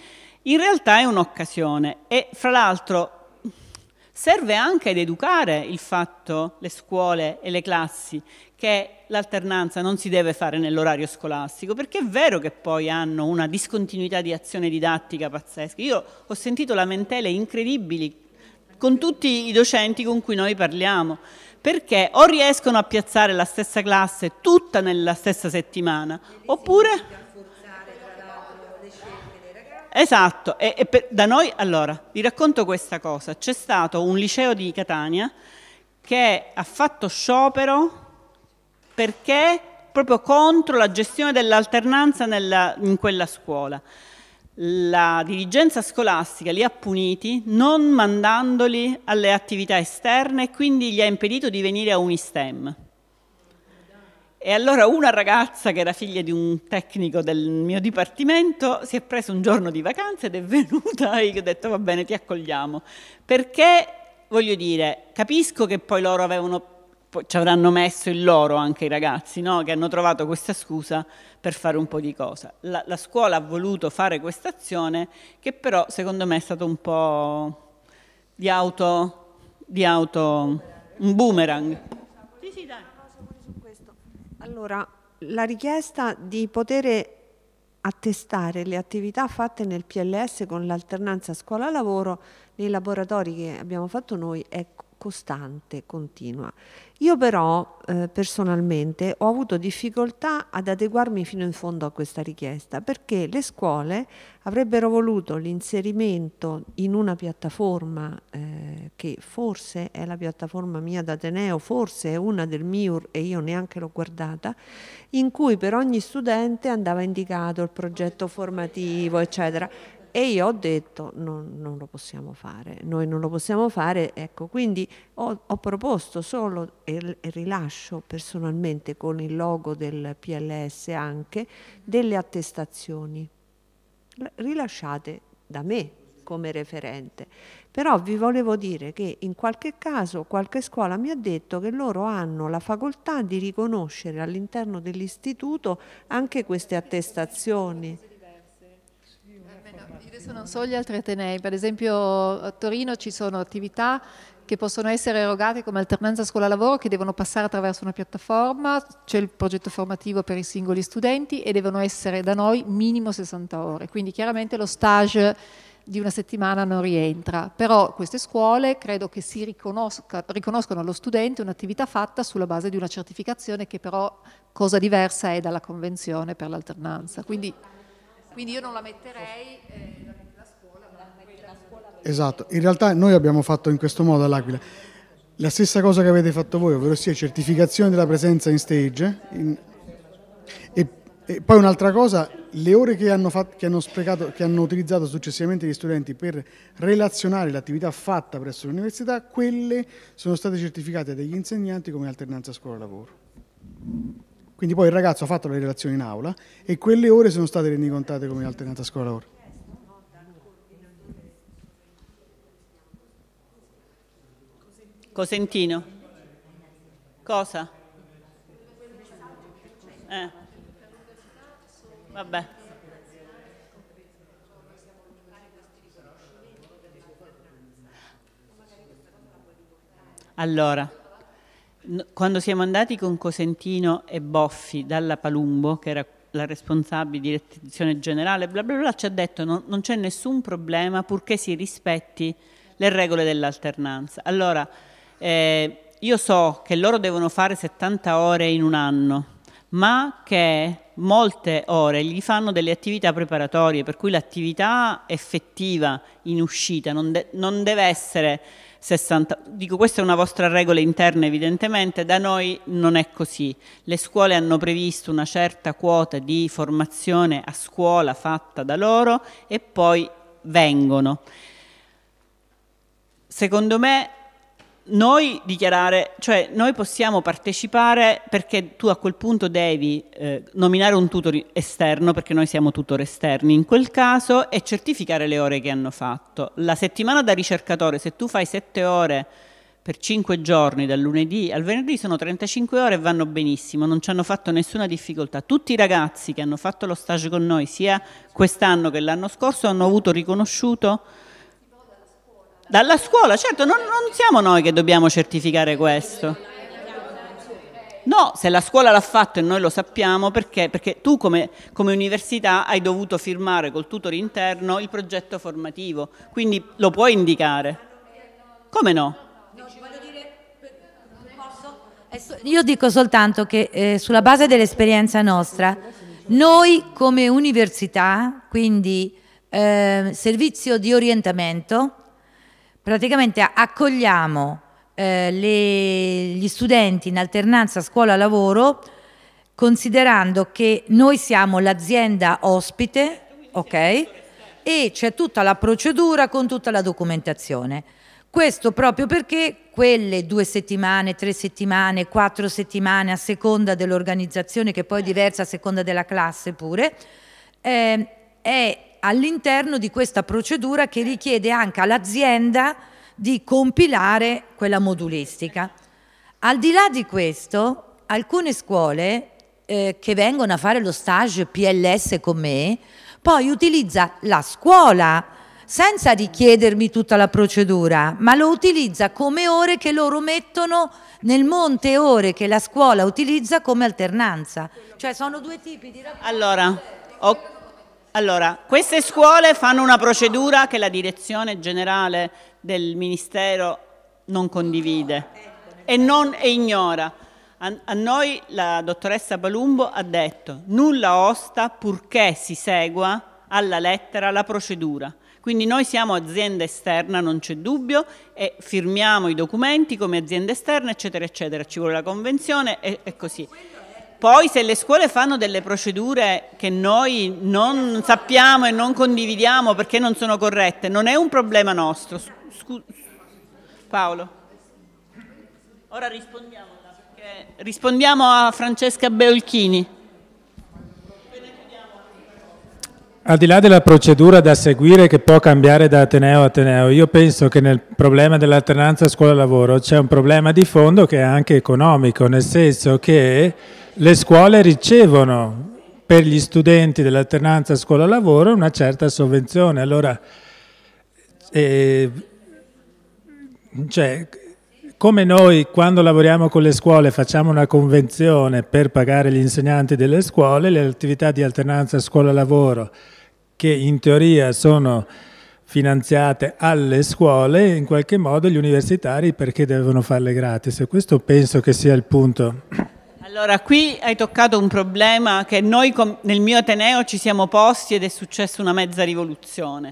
In realtà è un'occasione e fra l'altro serve anche ad educare il fatto, le scuole e le classi, che l'alternanza non si deve fare nell'orario scolastico, perché è vero che poi hanno una discontinuità di azione didattica pazzesca. Io ho sentito lamentele incredibili con tutti i docenti con cui noi parliamo, perché o riescono a piazzare la stessa classe tutta nella stessa settimana, oppure... Esatto, e, e per, da noi, allora, vi racconto questa cosa, c'è stato un liceo di Catania che ha fatto sciopero perché proprio contro la gestione dell'alternanza in quella scuola la dirigenza scolastica li ha puniti non mandandoli alle attività esterne e quindi gli ha impedito di venire a Unistem. E allora una ragazza che era figlia di un tecnico del mio dipartimento si è presa un giorno di vacanza ed è venuta e io ho detto va bene ti accogliamo. Perché voglio dire, capisco che poi loro avevano ci avranno messo il loro anche i ragazzi, no? che hanno trovato questa scusa per fare un po' di cosa. La, la scuola ha voluto fare questa azione che però secondo me è stato un po' di auto, di auto un boomerang. Sì, sì, dai. Allora, la richiesta di poter attestare le attività fatte nel PLS con l'alternanza scuola-lavoro nei laboratori che abbiamo fatto noi è costante, continua. Io però eh, personalmente ho avuto difficoltà ad adeguarmi fino in fondo a questa richiesta perché le scuole avrebbero voluto l'inserimento in una piattaforma eh, che forse è la piattaforma mia d'Ateneo, forse è una del MIUR e io neanche l'ho guardata, in cui per ogni studente andava indicato il progetto formativo, eccetera e io ho detto non, non lo possiamo fare, noi non lo possiamo fare, ecco, quindi ho, ho proposto solo e rilascio personalmente con il logo del PLS anche delle attestazioni rilasciate da me come referente. Però vi volevo dire che in qualche caso qualche scuola mi ha detto che loro hanno la facoltà di riconoscere all'interno dell'istituto anche queste attestazioni no, esatto. adesso non so gli altri atenei, per esempio a Torino ci sono attività che possono essere erogate come alternanza scuola-lavoro che devono passare attraverso una piattaforma, c'è il progetto formativo per i singoli studenti e devono essere da noi minimo 60 ore, quindi chiaramente lo stage di una settimana non rientra, però queste scuole credo che si riconoscano allo studente un'attività fatta sulla base di una certificazione che però cosa diversa è dalla convenzione per l'alternanza. Quindi, quindi io non la metterei... Eh, la mette la scuola, ma la mette la scuola Esatto, in realtà noi abbiamo fatto in questo modo all'Aquila la stessa cosa che avete fatto voi, ovvero sia certificazione della presenza in stage in, e, e, poi un'altra cosa, le ore che hanno, fatto, che, hanno sprecato, che hanno utilizzato successivamente gli studenti per relazionare l'attività fatta presso l'università, quelle sono state certificate dagli insegnanti come alternanza scuola-lavoro. Quindi poi il ragazzo ha fatto le relazioni in aula e quelle ore sono state rendicontate come alternata scuola-ore. Cosentino. Cosa? Eh. Vabbè. Allora. Quando siamo andati con Cosentino e Boffi dalla Palumbo, che era la responsabile direzione generale, bla bla bla, ci ha detto non, non c'è nessun problema purché si rispetti le regole dell'alternanza. Allora, eh, io so che loro devono fare 70 ore in un anno, ma che molte ore gli fanno delle attività preparatorie, per cui l'attività effettiva in uscita non, de- non deve essere 60. Dico, questa è una vostra regola interna evidentemente, da noi non è così. Le scuole hanno previsto una certa quota di formazione a scuola fatta da loro e poi vengono. Secondo me noi dichiarare, cioè noi possiamo partecipare perché tu a quel punto devi eh, nominare un tutor esterno, perché noi siamo tutor esterni in quel caso, e certificare le ore che hanno fatto. La settimana da ricercatore, se tu fai 7 ore per 5 giorni, dal lunedì al venerdì, sono 35 ore e vanno benissimo, non ci hanno fatto nessuna difficoltà. Tutti i ragazzi che hanno fatto lo stage con noi, sia quest'anno che l'anno scorso, hanno avuto riconosciuto dalla scuola, certo, non, non siamo noi che dobbiamo certificare questo. No, se la scuola l'ha fatto e noi lo sappiamo perché? Perché tu come, come, università hai dovuto firmare col tutor interno il progetto formativo, quindi lo puoi indicare. Come no? Eh, io dico soltanto che eh, sulla base dell'esperienza nostra, noi come università, quindi eh, servizio di orientamento, praticamente accogliamo eh, le, gli studenti in alternanza scuola-lavoro considerando che noi siamo l'azienda ospite, ok? E c'è tutta la procedura con tutta la documentazione. Questo proprio perché quelle due settimane, tre settimane, quattro settimane a seconda dell'organizzazione, che poi è diversa a seconda della classe pure, eh, è all'interno di questa procedura che richiede anche all'azienda di compilare quella modulistica. Al di là di questo, alcune scuole eh, che vengono a fare lo stage PLS con me, poi utilizza la scuola senza richiedermi tutta la procedura, ma lo utilizza come ore che loro mettono nel monte ore che la scuola utilizza come alternanza. Cioè sono due tipi di rapporti. Allora, ho allora, queste scuole fanno una procedura che la direzione generale del Ministero non condivide e, non, e ignora. A, a noi la dottoressa Palumbo ha detto nulla osta purché si segua alla lettera la procedura. Quindi noi siamo azienda esterna, non c'è dubbio, e firmiamo i documenti come azienda esterna, eccetera, eccetera. Ci vuole la convenzione e, e così. Poi se le scuole fanno delle procedure che noi non sappiamo e non condividiamo perché non sono corrette, non è un problema nostro. Scu- Paolo. Ora rispondiamo, rispondiamo a Francesca Beolchini. Al di là della procedura da seguire che può cambiare da Ateneo a Ateneo, io penso che nel problema dell'alternanza scuola-lavoro c'è un problema di fondo che è anche economico, nel senso che le scuole ricevono per gli studenti dell'alternanza scuola-lavoro una certa sovvenzione. Allora, eh, cioè, come noi quando lavoriamo con le scuole facciamo una convenzione per pagare gli insegnanti delle scuole, le attività di alternanza scuola-lavoro che in teoria sono finanziate alle scuole, in qualche modo gli universitari perché devono farle gratis. questo penso che sia il punto. Allora, qui hai toccato un problema che noi nel mio Ateneo ci siamo posti ed è successa una mezza rivoluzione,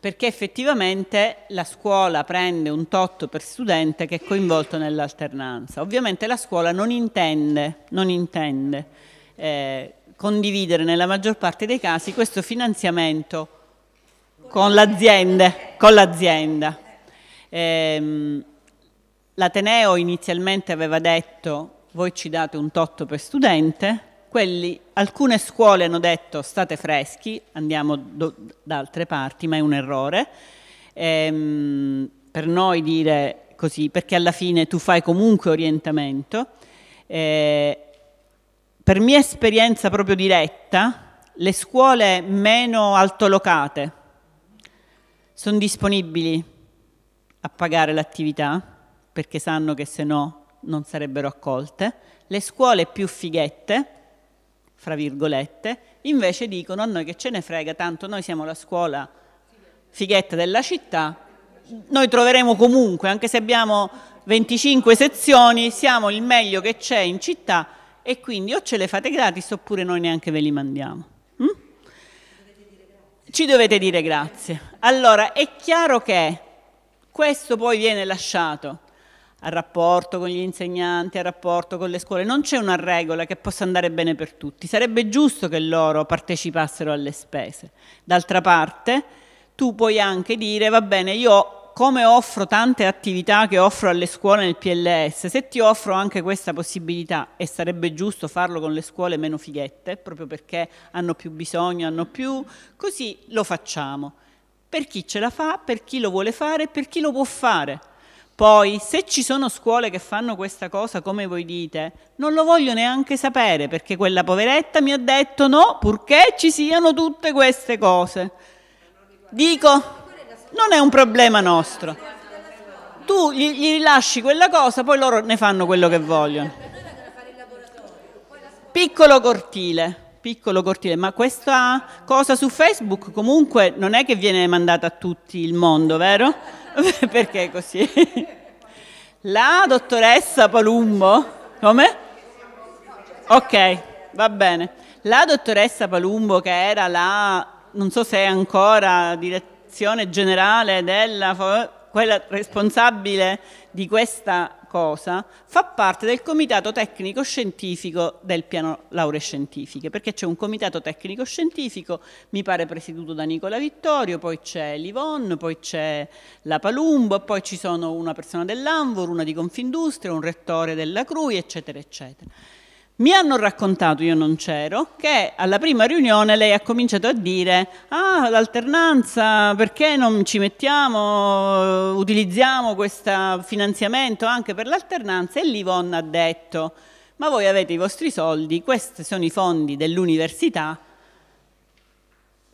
perché effettivamente la scuola prende un tot per studente che è coinvolto nell'alternanza. Ovviamente la scuola non intende, non intende eh, condividere nella maggior parte dei casi questo finanziamento con l'azienda. Eh, L'Ateneo inizialmente aveva detto voi ci date un totto per studente, quelli, alcune scuole hanno detto state freschi, andiamo do, da altre parti, ma è un errore. Ehm, per noi dire così, perché alla fine tu fai comunque orientamento. Eh, per mia esperienza proprio diretta, le scuole meno altolocate sono disponibili a pagare l'attività perché sanno che se no non sarebbero accolte, le scuole più fighette, fra virgolette, invece dicono a noi che ce ne frega, tanto noi siamo la scuola fighetta della città, noi troveremo comunque, anche se abbiamo 25 sezioni, siamo il meglio che c'è in città e quindi o ce le fate gratis oppure noi neanche ve li mandiamo. Mm? Ci dovete dire grazie. Allora, è chiaro che questo poi viene lasciato al rapporto con gli insegnanti, al rapporto con le scuole. Non c'è una regola che possa andare bene per tutti. Sarebbe giusto che loro partecipassero alle spese. D'altra parte, tu puoi anche dire, va bene, io come offro tante attività che offro alle scuole nel PLS, se ti offro anche questa possibilità, e sarebbe giusto farlo con le scuole meno fighette, proprio perché hanno più bisogno, hanno più, così lo facciamo. Per chi ce la fa, per chi lo vuole fare, per chi lo può fare poi, se ci sono scuole che fanno questa cosa come voi dite, non lo voglio neanche sapere perché quella poveretta mi ha detto no, purché ci siano tutte queste cose. Dico, non è un problema nostro. Tu gli, gli lasci quella cosa, poi loro ne fanno quello che vogliono. Piccolo cortile piccolo cortile, ma questa cosa su Facebook comunque non è che viene mandata a tutti il mondo, vero? Perché così? La dottoressa Palumbo, come? Ok, va bene. La dottoressa Palumbo che era la, non so se è ancora direzione generale della, quella responsabile di questa cosa fa parte del comitato tecnico scientifico del piano lauree scientifiche, perché c'è un comitato tecnico scientifico, mi pare presieduto da Nicola Vittorio, poi c'è Livon, poi c'è la Palumbo, poi ci sono una persona dell'Anvor, una di Confindustria, un rettore della CRUI, eccetera, eccetera. Mi hanno raccontato, io non c'ero, che alla prima riunione lei ha cominciato a dire ah, l'alternanza, perché non ci mettiamo, utilizziamo questo finanziamento anche per l'alternanza? E Livonna ha detto ma voi avete i vostri soldi, questi sono i fondi dell'università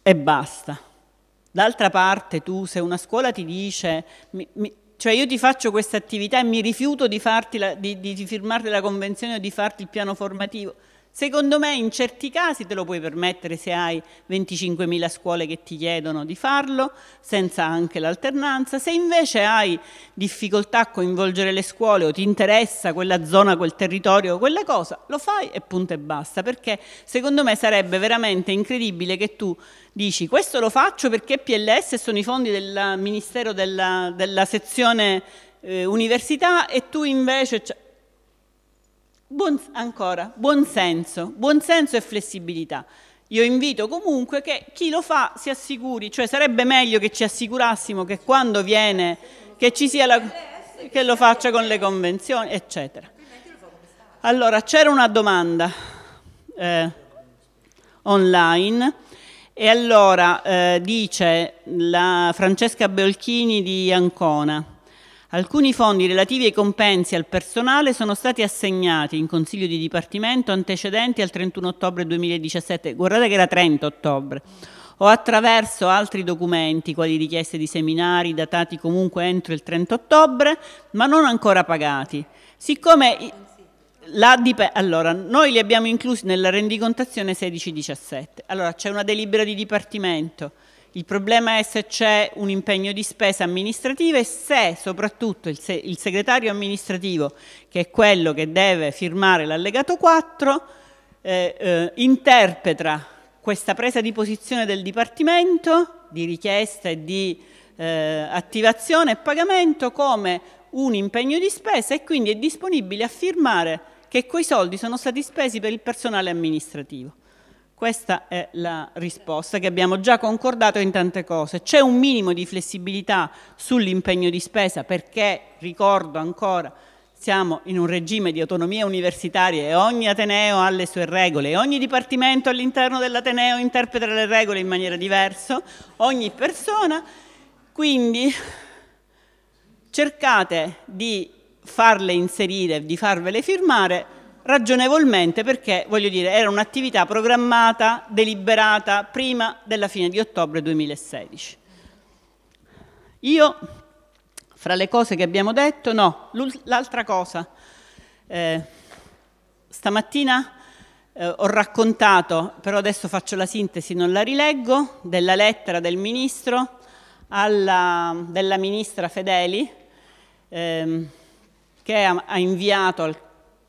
e basta. D'altra parte tu, se una scuola ti dice... Mi, mi, cioè io ti faccio questa attività e mi rifiuto di, farti la, di, di, di firmarti la convenzione o di farti il piano formativo. Secondo me in certi casi te lo puoi permettere se hai 25.000 scuole che ti chiedono di farlo, senza anche l'alternanza. Se invece hai difficoltà a coinvolgere le scuole o ti interessa quella zona, quel territorio, quella cosa, lo fai e punto e basta, perché secondo me sarebbe veramente incredibile che tu dici questo lo faccio perché PLS sono i fondi del Ministero della, della sezione eh, università e tu invece... Cioè, Buon, ancora, buonsenso, buonsenso e flessibilità. Io invito comunque che chi lo fa si assicuri, cioè sarebbe meglio che ci assicurassimo che quando viene, che ci sia la, che lo faccia con le convenzioni, eccetera. Allora, c'era una domanda eh, online e allora eh, dice la Francesca Beolchini di Ancona. Alcuni fondi relativi ai compensi al personale sono stati assegnati in Consiglio di Dipartimento antecedenti al 31 ottobre 2017, guardate che era 30 ottobre, o attraverso altri documenti, quali richieste di seminari datati comunque entro il 30 ottobre, ma non ancora pagati. Siccome allora, noi li abbiamo inclusi nella rendicontazione 16-17, allora c'è una delibera di Dipartimento il problema è se c'è un impegno di spesa amministrativa e se soprattutto il, se il, segretario amministrativo, che è quello che deve firmare l'allegato 4, eh, eh, interpreta questa presa di posizione del Dipartimento di richiesta e di eh, attivazione e pagamento come un impegno di spesa e quindi è disponibile a firmare che quei soldi sono stati spesi per il personale amministrativo. Questa è la risposta che abbiamo già concordato in tante cose. C'è un minimo di flessibilità sull'impegno di spesa perché, ricordo ancora, siamo in un regime di autonomia universitaria e ogni Ateneo ha le sue regole, ogni dipartimento all'interno dell'Ateneo interpreta le regole in maniera diversa, ogni persona. Quindi cercate di farle inserire, di farvele firmare ragionevolmente perché, voglio dire, era un'attività programmata, deliberata prima della fine di ottobre 2016. Io, fra le cose che abbiamo detto, no, l'altra cosa, eh, stamattina eh, ho raccontato, però adesso faccio la sintesi, non la rileggo, della lettera del ministro, alla, della ministra Fedeli, ehm, che ha, ha inviato al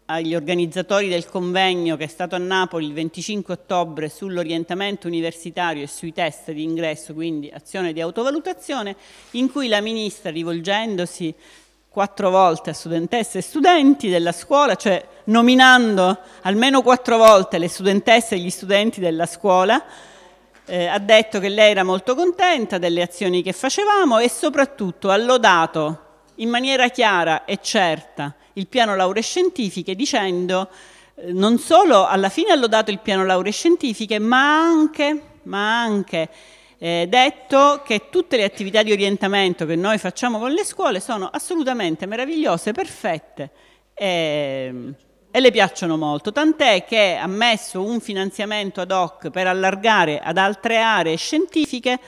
agli organizzatori del convegno che è stato a Napoli il 25 ottobre sull'orientamento universitario e sui test di ingresso, quindi azione di autovalutazione, in cui la ministra, rivolgendosi quattro volte a studentesse e studenti della scuola, cioè nominando almeno quattro volte le studentesse e gli studenti della scuola, eh, ha detto che lei era molto contenta delle azioni che facevamo e soprattutto ha lodato in maniera chiara e certa il piano lauree scientifiche dicendo eh, non solo alla fine ha lodato il piano lauree scientifiche ma anche, ma anche eh, detto che tutte le attività di orientamento che noi facciamo con le scuole sono assolutamente meravigliose, perfette e, ehm, e le piacciono molto, tant'è che ha messo un finanziamento ad hoc per allargare ad altre aree scientifiche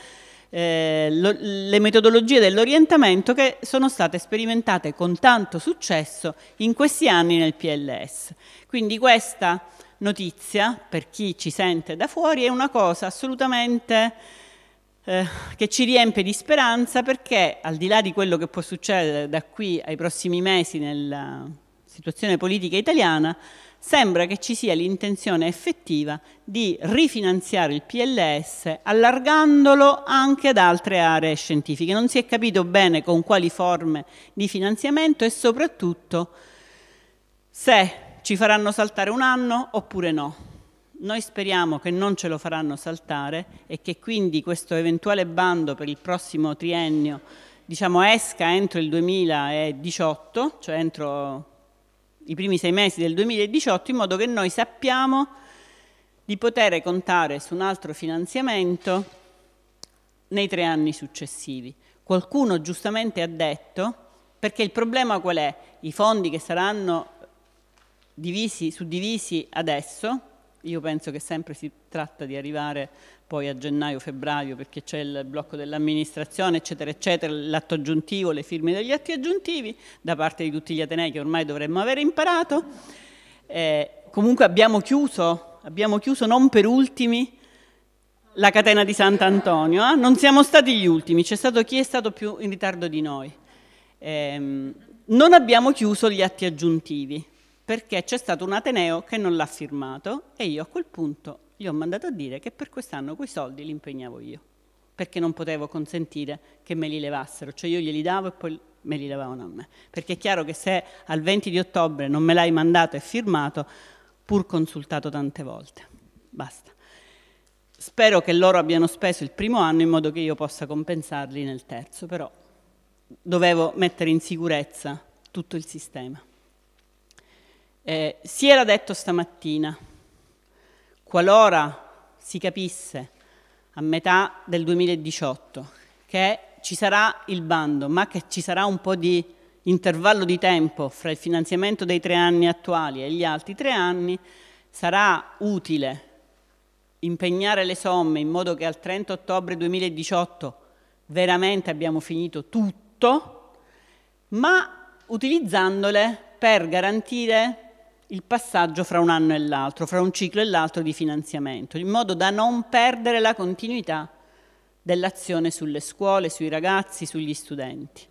eh, lo, le metodologie dell'orientamento che sono state sperimentate con tanto successo in questi anni nel PLS. Quindi questa notizia, per chi ci sente da fuori, è una cosa assolutamente eh, che ci riempie di speranza perché al di là di quello che può succedere da qui ai prossimi mesi nella situazione politica italiana, sembra che ci sia l'intenzione effettiva di rifinanziare il PLS allargandolo anche ad altre aree scientifiche. Non si è capito bene con quali forme di finanziamento e soprattutto se ci faranno saltare un anno oppure no. Noi speriamo che non ce lo faranno saltare e che quindi questo eventuale bando per il prossimo triennio diciamo, esca entro il 2018, cioè entro i primi sei mesi del 2018 in modo che noi sappiamo di poter contare su un altro finanziamento nei tre anni successivi. Qualcuno giustamente ha detto, perché il problema qual è? I fondi che saranno divisi, suddivisi adesso, io penso che sempre si tratta di arrivare poi a gennaio-febbraio perché c'è il blocco dell'amministrazione, eccetera, eccetera, l'atto aggiuntivo, le firme degli atti aggiuntivi da parte di tutti gli Atenei che ormai dovremmo aver imparato. Eh, comunque abbiamo chiuso, abbiamo chiuso non per ultimi la catena di Sant'Antonio, eh? non siamo stati gli ultimi, c'è stato chi è stato più in ritardo di noi. Eh, non abbiamo chiuso gli atti aggiuntivi perché c'è stato un Ateneo che non l'ha firmato e io a quel punto gli ho mandato a dire che per quest'anno quei soldi li impegnavo io, perché non potevo consentire che me li levassero, cioè io glieli davo e poi me li levavano a me. Perché è chiaro che se al 20 di ottobre non me l'hai mandato e firmato, pur consultato tante volte, basta. Spero che loro abbiano speso il primo anno in modo che io possa compensarli nel terzo, però dovevo mettere in sicurezza tutto il sistema. Eh, si era detto stamattina qualora si capisse a metà del 2018 che ci sarà il bando, ma che ci sarà un po' di intervallo di tempo fra il finanziamento dei tre anni attuali e gli altri tre anni, sarà utile impegnare le somme in modo che al 30 ottobre 2018 veramente abbiamo finito tutto, ma utilizzandole per garantire il passaggio fra un anno e l'altro, fra un ciclo e l'altro di finanziamento, in modo da non perdere la continuità dell'azione sulle scuole, sui ragazzi, sugli studenti.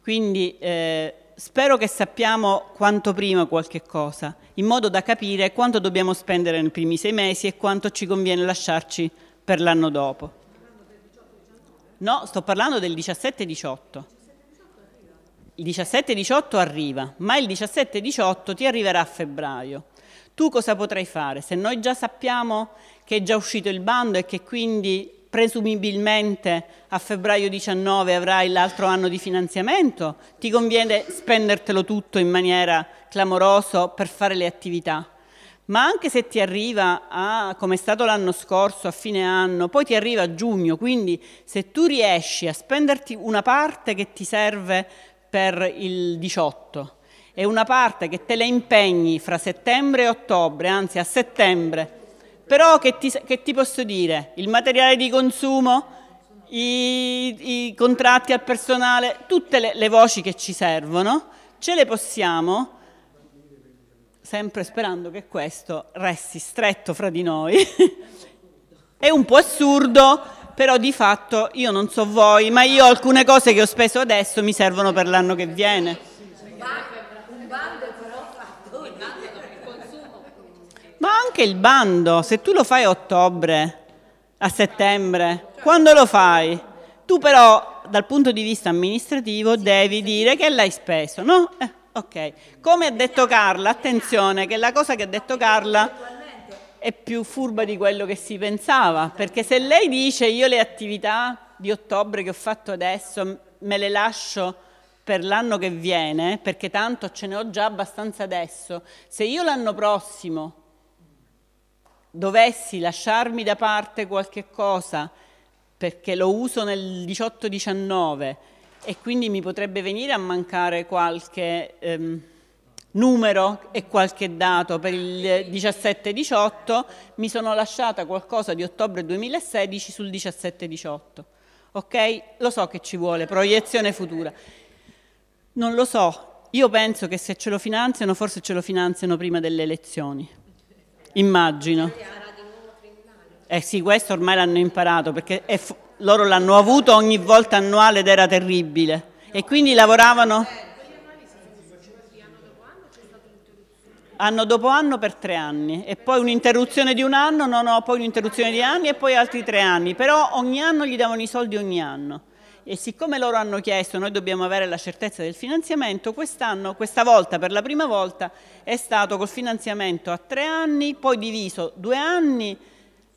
Quindi eh, spero che sappiamo quanto prima qualche cosa, in modo da capire quanto dobbiamo spendere nei primi sei mesi e quanto ci conviene lasciarci per l'anno dopo. No, sto parlando del 17-18 il 17-18 arriva, ma il 17-18 ti arriverà a febbraio. Tu cosa potrai fare? Se noi già sappiamo che è già uscito il bando e che quindi presumibilmente a febbraio 19 avrai l'altro anno di finanziamento, ti conviene spendertelo tutto in maniera clamorosa per fare le attività. Ma anche se ti arriva a, come è stato l'anno scorso, a fine anno, poi ti arriva a giugno, quindi se tu riesci a spenderti una parte che ti serve per il 18 e una parte che te la impegni fra settembre e ottobre, anzi a settembre. Però che ti, che ti posso dire? Il materiale di consumo, i, i contratti al personale, tutte le, le voci che ci servono, ce le possiamo, sempre sperando che questo resti stretto fra di noi. È un po' assurdo però di fatto io non so voi, ma io alcune cose che ho speso adesso mi servono per l'anno che viene. Ma anche il bando, se tu lo fai a ottobre, a settembre, quando lo fai? Tu però dal punto di vista amministrativo devi dire che l'hai speso, no? Eh, ok, come ha detto Carla, attenzione che la cosa che ha detto Carla è più furba di quello che si pensava, perché se lei dice io le attività di ottobre che ho fatto adesso me le lascio per l'anno che viene, perché tanto ce ne ho già abbastanza adesso, se io l'anno prossimo dovessi lasciarmi da parte qualche cosa perché lo uso nel 18-19 e quindi mi potrebbe venire a mancare qualche... Ehm, numero e qualche dato per il 17-18, mi sono lasciata qualcosa di ottobre 2016 sul 17-18. Ok? Lo so che ci vuole, proiezione futura. Non lo so, io penso che se ce lo finanziano, forse ce lo finanziano prima delle elezioni. Immagino. Eh sì, questo ormai l'hanno imparato perché loro l'hanno avuto ogni volta annuale ed era terribile. E quindi lavoravano... anno dopo anno per tre anni e poi un'interruzione di un anno, no, no, poi un'interruzione di anni e poi altri tre anni, però ogni anno gli davano i soldi ogni anno. E siccome loro hanno chiesto, noi dobbiamo avere la certezza del finanziamento, quest'anno, questa volta per la prima volta, è stato col finanziamento a tre anni, poi diviso due anni,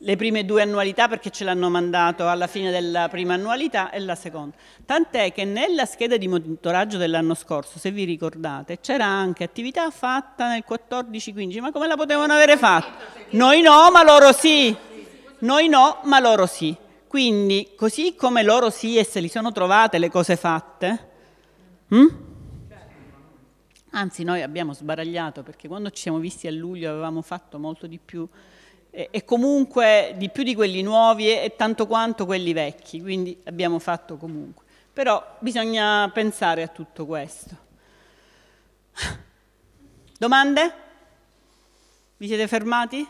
le prime due annualità perché ce l'hanno mandato alla fine della prima annualità e la seconda. Tant'è che nella scheda di monitoraggio dell'anno scorso, se vi ricordate, c'era anche attività fatta nel 14-15, ma come la potevano avere fatta? Noi no, ma loro sì. Noi no, ma loro sì. Quindi, così come loro sì e se li sono trovate le cose fatte, hm? anzi noi abbiamo sbaragliato perché quando ci siamo visti a luglio avevamo fatto molto di più e, comunque di più di quelli nuovi e, e tanto quanto quelli vecchi, quindi abbiamo fatto comunque. Però bisogna pensare a tutto questo. Domande? Vi siete fermati?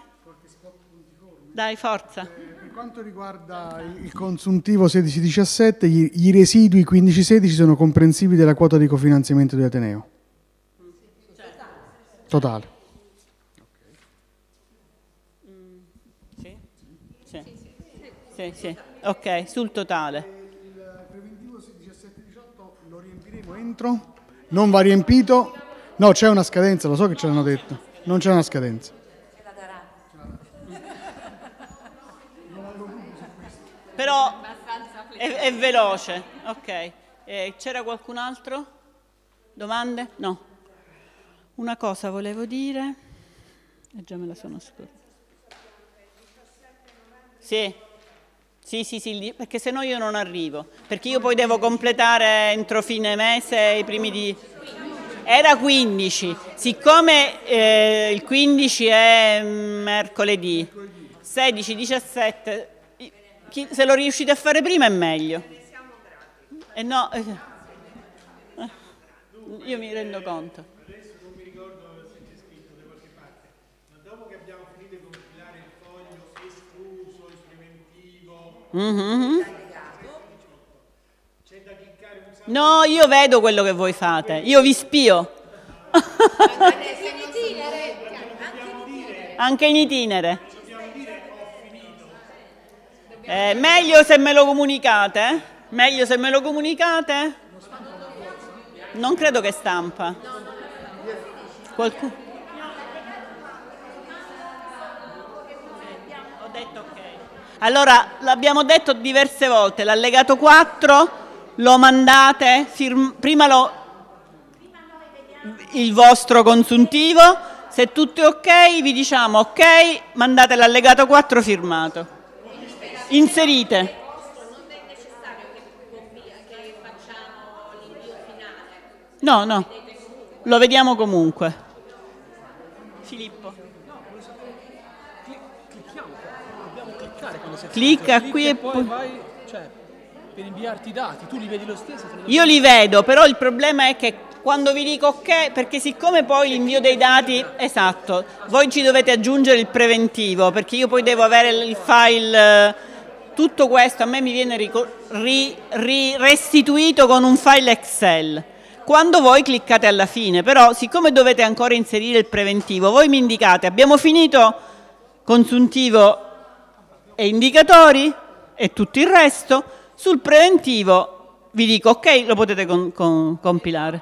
Dai, forza. per quanto riguarda il consuntivo 16-17, i residui 15-16 sono comprensibili della quota di cofinanziamento di Ateneo. Totale. Sì, sì, ok, sul totale. Il preventivo 17-18 lo riempiremo entro, non va riempito, no c'è una scadenza, lo so che ce l'hanno detto, non c'è una scadenza. Ce la darà. Però è, è veloce, ok. Eh, c'era qualcun altro? Domande? No. Una cosa volevo dire, e già me la sono scordata. Sì. Sì, sì, sì, perché se no io non arrivo, perché io poi devo completare entro fine mese i primi di... Era 15, siccome eh, il 15 è mm, mercoledì, 16, 17, se lo riuscite a fare prima è meglio. E eh no, eh, io mi rendo conto. Mm-hmm, mm-hmm. No, io vedo quello che voi fate, io vi spio. Anche in itinere. Eh, meglio se me lo comunicate? Meglio se me lo comunicate? Non credo che stampa. Qualcuno? Allora, l'abbiamo detto diverse volte, l'allegato 4 lo mandate, prima lo, il vostro consuntivo, se tutto è ok vi diciamo ok, mandate l'allegato 4 firmato. Inserite. No, no, lo vediamo comunque. Filippo. Clicca qui e poi... Vai, cioè, per inviarti i dati, tu li vedi lo stesso? Li Io li vedo, però il problema è che quando vi dico ok, perché siccome poi l'invio dei dati, esatto, voi ci dovete aggiungere il preventivo, perché io poi devo avere il file, eh, tutto questo a me mi viene ri, ri, restituito con un file Excel. Quando voi cliccate alla fine, però siccome dovete ancora inserire il preventivo, voi mi indicate abbiamo finito consuntivo e indicatori e tutto il resto. Sul preventivo vi dico ok, lo potete con, con, compilare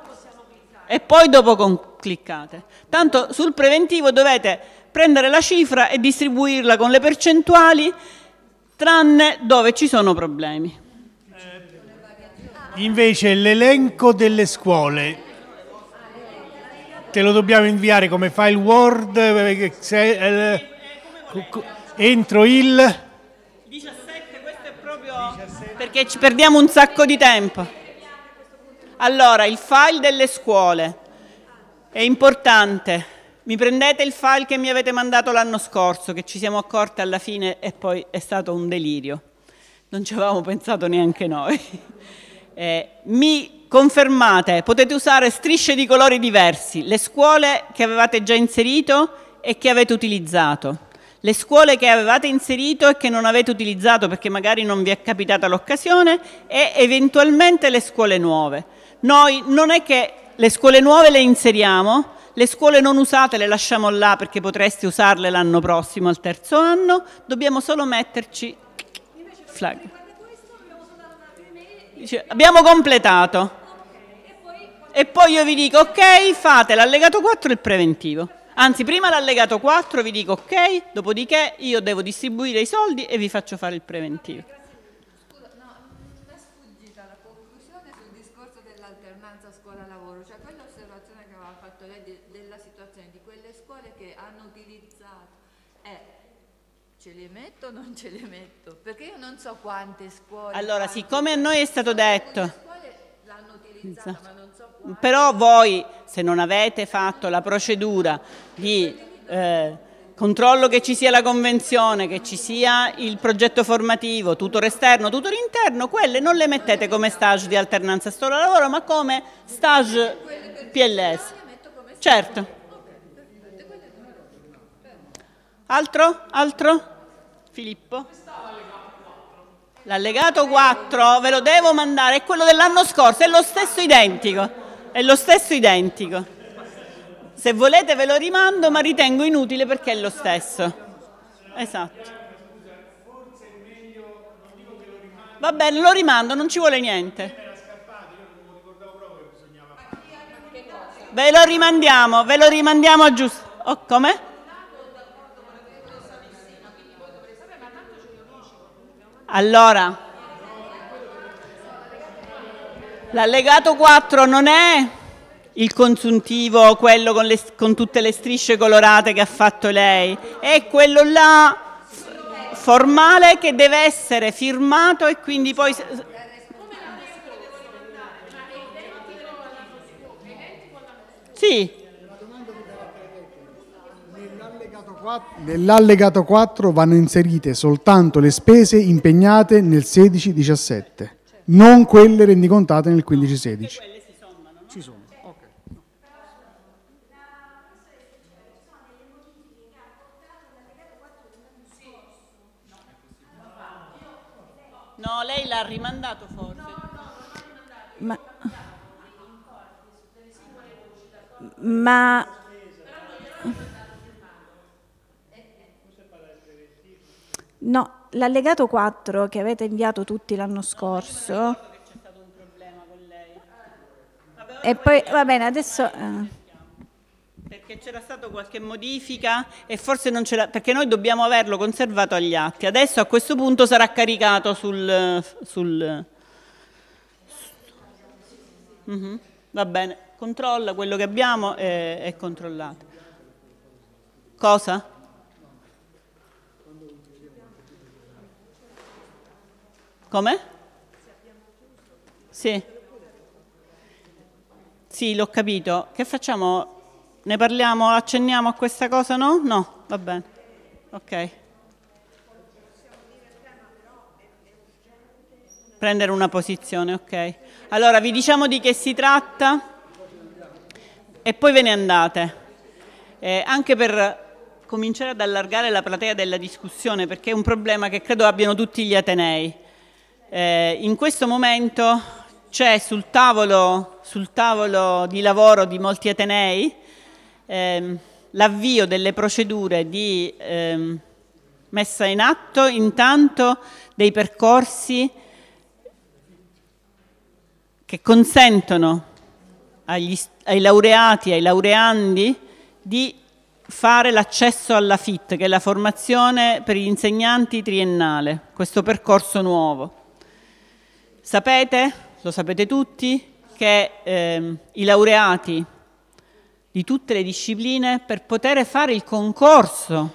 e poi dopo cliccate. Tanto sul preventivo dovete prendere la cifra e distribuirla con le percentuali tranne dove ci sono problemi. Eh, invece l'elenco delle scuole te lo dobbiamo inviare come file Word Excel, eh, eh entro il perché ci perdiamo un sacco di tempo. Allora, il file delle scuole è importante. Mi prendete il file che mi avete mandato l'anno scorso, che ci siamo accorti alla fine e poi è stato un delirio. Non ci avevamo pensato neanche noi. Eh, mi confermate, potete usare strisce di colori diversi, le scuole che avevate già inserito e che avete utilizzato le scuole che avevate inserito e che non avete utilizzato perché magari non vi è capitata l'occasione e eventualmente le scuole nuove. Noi non è che le scuole nuove le inseriamo, le scuole non usate le lasciamo là perché potreste usarle l'anno prossimo, al terzo anno, dobbiamo solo metterci flag. Dice, abbiamo completato. E poi io vi dico, ok, fate l'allegato 4 e il preventivo. Anzi, prima l'allegato 4 vi dico ok, dopodiché io devo distribuire i soldi e vi faccio fare il preventivo. Scusa, no, è sfuggita la conclusione sul discorso dell'alternanza scuola-lavoro, cioè quell'osservazione che aveva fatto lei della situazione di quelle scuole che hanno utilizzato eh, ce le metto o non ce le metto? Perché io non so quante scuole... Allora, siccome a noi è stato detto l'hanno utilizzata esatto. ma non so quale. Però voi se non avete fatto la procedura di eh, controllo che ci sia la convenzione, che ci sia il progetto formativo, tutore esterno, tutore interno, quelle non le mettete come stage di alternanza storia lavoro ma come stage PLS. Certo. Altro? Altro? Filippo? L'allegato 4 ve lo devo mandare, è quello dell'anno scorso, è lo stesso identico, è lo stesso identico. Se volete ve lo rimando, ma ritengo inutile perché è lo stesso. Esatto. Va bene, lo rimando, non ci vuole niente. Ve lo rimandiamo, ve lo rimandiamo a giusto. Oh, come? Allora, l'allegato 4 non è il consuntivo, quello con, le, con, tutte le strisce colorate che ha fatto lei, è quello là formale che deve essere firmato e quindi poi... Sì, 4, nell'allegato 4 vanno inserite soltanto le spese impegnate nel 16-17, non quelle rendicontate nel 15-16. Si sommano. No, lei l'ha rimandato forse. Ma... Ma No, l'allegato 4 che avete inviato tutti l'anno scorso... No, Vabbè, e poi, va bene, adesso... Eh. Perché c'era stata qualche modifica e forse non c'era, perché noi dobbiamo averlo conservato agli atti. Adesso a questo punto sarà caricato sul... sul... Mm -hmm. Va bene, controlla quello che abbiamo e, e Cosa? Cosa? Come? Sì. Sì, l'ho capito. Che facciamo? Ne parliamo, accenniamo a questa cosa, no? No, va bene. Ok. Prendere una posizione, ok. Allora, vi diciamo di che si tratta e poi ve ne andate. Eh, anche per cominciare ad allargare la platea della discussione, perché è un problema che credo abbiano tutti gli Atenei. Eh, in questo momento c'è sul tavolo, sul tavolo, di lavoro di molti Atenei ehm, l'avvio delle procedure di ehm, messa in atto intanto dei percorsi che consentono agli, ai laureati, ai laureandi di fare l'accesso alla FIT, che è la formazione per gli insegnanti triennale, questo percorso nuovo. Sapete, lo sapete tutti, che eh, i laureati di tutte le discipline per poter fare il concorso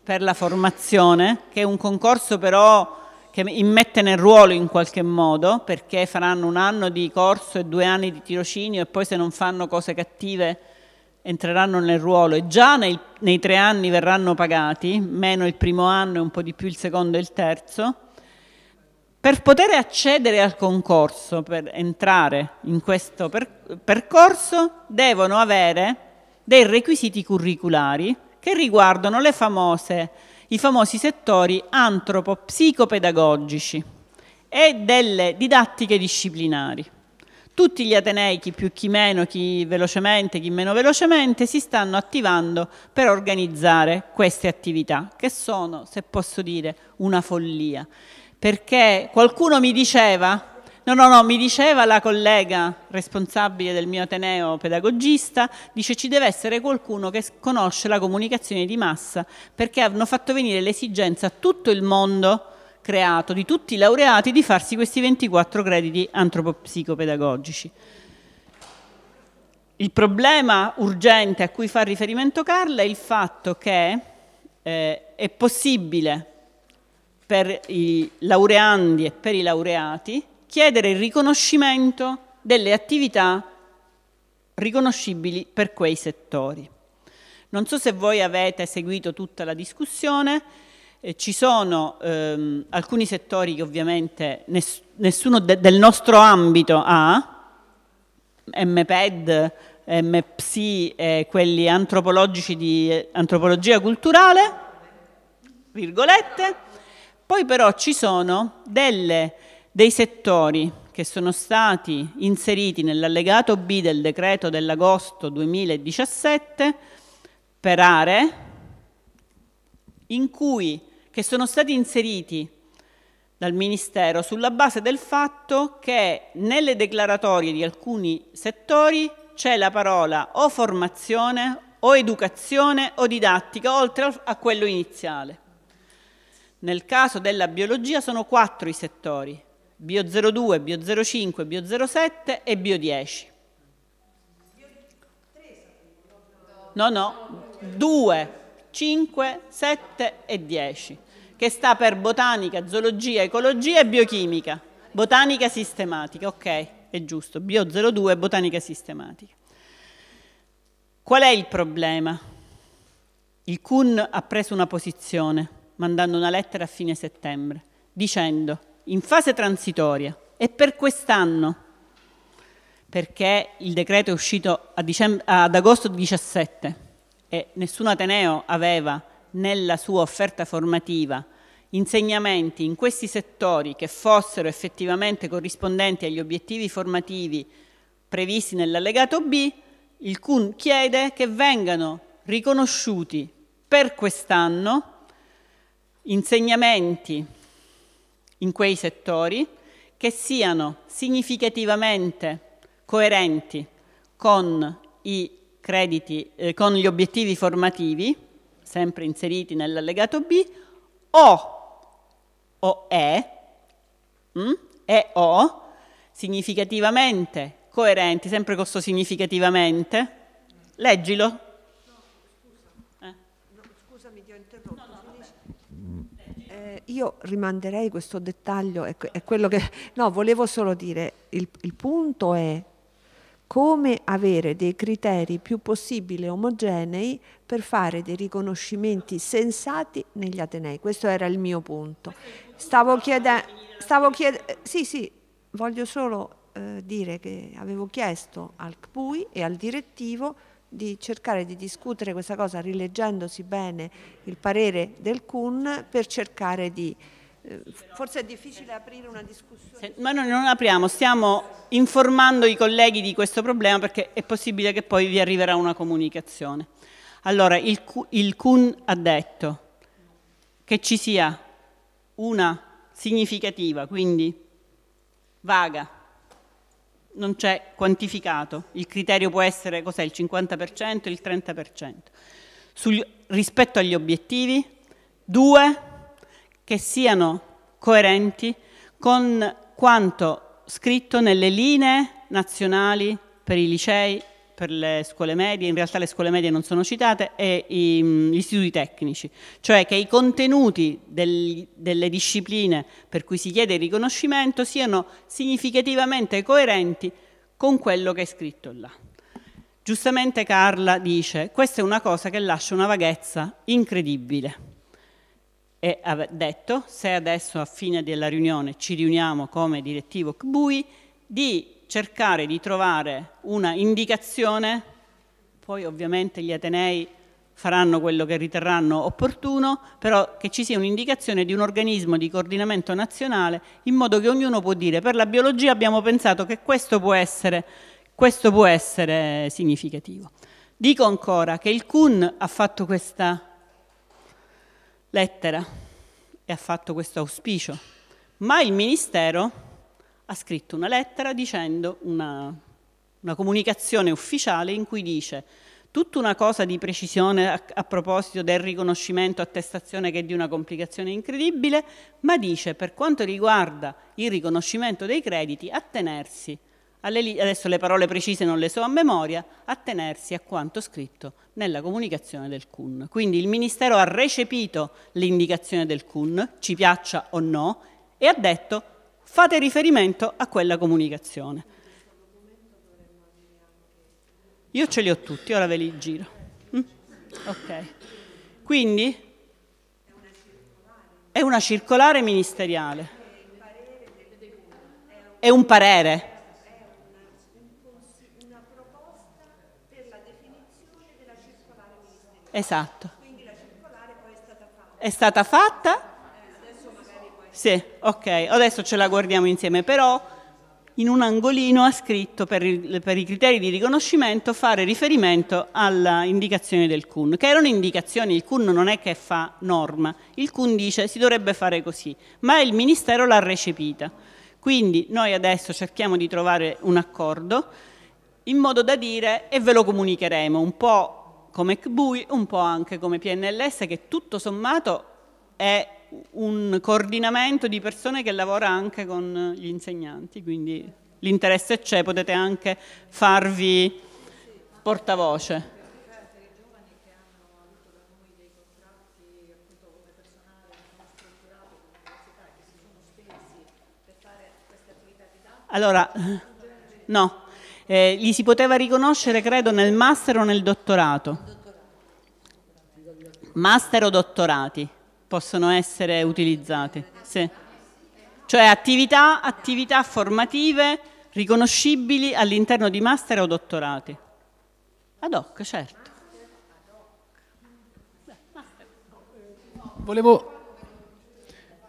per la formazione, che è un concorso però che immette nel ruolo in qualche modo, perché faranno un anno di corso e due anni di tirocinio e poi se non fanno cose cattive entreranno nel ruolo e già nei, nei tre anni verranno pagati, meno il primo anno e un po' di più il secondo e il terzo per poter accedere al concorso, per entrare in questo percorso, devono avere dei requisiti curriculari che riguardano famose, i famosi settori antropo-psicopedagogici e delle didattiche disciplinari. Tutti gli Atenei, chi più chi meno, chi velocemente, chi meno velocemente, si stanno attivando per organizzare queste attività, che sono, se posso dire, una follia perché qualcuno mi diceva, no no no, mi diceva la collega responsabile del mio Ateneo pedagogista, dice ci deve essere qualcuno che conosce la comunicazione di massa, perché hanno fatto venire l'esigenza a tutto il mondo creato, di tutti i laureati, di farsi questi 24 crediti antropopsicopedagogici. Il problema urgente a cui fa riferimento Carla è il fatto che eh, è possibile per i laureandi e per i laureati chiedere il riconoscimento delle attività riconoscibili per quei settori. Non so se voi avete seguito tutta la discussione, eh, ci sono ehm, alcuni settori che ovviamente ness nessuno de del nostro ambito ha, MPED, MPSI, eh, quelli antropologici di eh, antropologia culturale, virgolette, poi però ci sono delle, dei settori che sono stati inseriti nell'allegato B del decreto dell'agosto 2017 per aree in cui che sono stati inseriti dal Ministero sulla base del fatto che nelle declaratorie di alcuni settori c'è la parola o formazione o educazione o didattica oltre a quello iniziale. Nel caso della biologia sono quattro i settori, Bio02, Bio05, Bio07 e Bio10. No, no, 2, 5, 7 e 10, che sta per botanica, zoologia, ecologia e biochimica. Botanica sistematica, ok, è giusto, Bio02 botanica sistematica. Qual è il problema? Il Kuhn ha preso una posizione mandando una lettera a fine settembre, dicendo in fase transitoria e per quest'anno, perché il decreto è uscito dicembre, ad agosto 17 e nessun Ateneo aveva nella sua offerta formativa insegnamenti in questi settori che fossero effettivamente corrispondenti agli obiettivi formativi previsti nell'allegato B, il CUN chiede che vengano riconosciuti per quest'anno insegnamenti in quei settori che siano significativamente coerenti con i crediti, eh, con gli obiettivi formativi, sempre inseriti nell'allegato B, o, o E, mh, e O, significativamente coerenti, sempre questo significativamente, leggilo, io rimanderei questo dettaglio, è, è quello che... No, volevo solo dire, il, il punto è come avere dei criteri più possibile omogenei per fare dei riconoscimenti sensati negli Atenei. Questo era il mio punto. Stavo chiedendo... Stavo chied- sì, sì, voglio solo eh, dire che avevo chiesto al CPUI e al direttivo di cercare di discutere questa cosa rileggendosi bene il parere del CUN per cercare di eh, forse è difficile aprire una discussione. ma noi non apriamo, stiamo informando i colleghi di questo problema perché è possibile che poi vi arriverà una comunicazione. Allora, il, il CUN ha detto che ci sia una significativa, quindi vaga, non c'è quantificato, il criterio può essere cos'è, il 50%, il 30%. Sul, rispetto agli obiettivi, due, che siano coerenti con quanto scritto nelle linee nazionali per i licei per le scuole medie, in realtà le scuole medie non sono citate, e i, mm, gli istituti tecnici, cioè che i contenuti del, delle discipline per cui si chiede il riconoscimento siano significativamente coerenti con quello che è scritto là. Giustamente Carla dice, questa è una cosa che lascia una vaghezza incredibile e ha detto, se adesso a fine della riunione ci riuniamo come direttivo CBUI, di cercare di trovare una indicazione, poi ovviamente gli Atenei faranno quello che riterranno opportuno, però che ci sia un'indicazione di un organismo di coordinamento nazionale in modo che ognuno può dire per la biologia abbiamo pensato che questo può essere, questo può essere significativo. Dico ancora che il CUN ha fatto questa lettera e ha fatto questo auspicio, ma il Ministero ha scritto una lettera dicendo una, una comunicazione ufficiale in cui dice tutta una cosa di precisione a, a, proposito del riconoscimento attestazione che è di una complicazione incredibile, ma dice per quanto riguarda il riconoscimento dei crediti attenersi alle, adesso le parole precise non le so a memoria, attenersi a quanto scritto nella comunicazione del CUN. Quindi il Ministero ha recepito l'indicazione del CUN, ci piaccia o no, e ha detto fate riferimento a quella comunicazione. Io ce li ho tutti, ora ve li giro. Mm? Ok. Quindi è una circolare ministeriale. È un parere. Esatto. Quindi la circolare poi è stata fatta. È stata fatta sì, ok, adesso ce la guardiamo insieme, però in un angolino ha scritto per, il, per i criteri di riconoscimento fare riferimento all'indicazione del CUN, che erano indicazioni, il CUN non è che fa norma, il CUN dice si dovrebbe fare così, ma il Ministero l'ha recepita. Quindi noi adesso cerchiamo di trovare un accordo in modo da dire e ve lo comunicheremo un po' come CBUI, un po' anche come PNLS che tutto sommato è un coordinamento di persone che lavora anche con gli insegnanti, quindi l'interesse c'è, potete anche farvi portavoce. Allora, no, eh, li si poteva riconoscere credo nel master o nel dottorato. Master o dottorati possono essere utilizzate. Sì. Cioè attività, attività formative riconoscibili all'interno di master o dottorati. Ad hoc, certo. Volevo,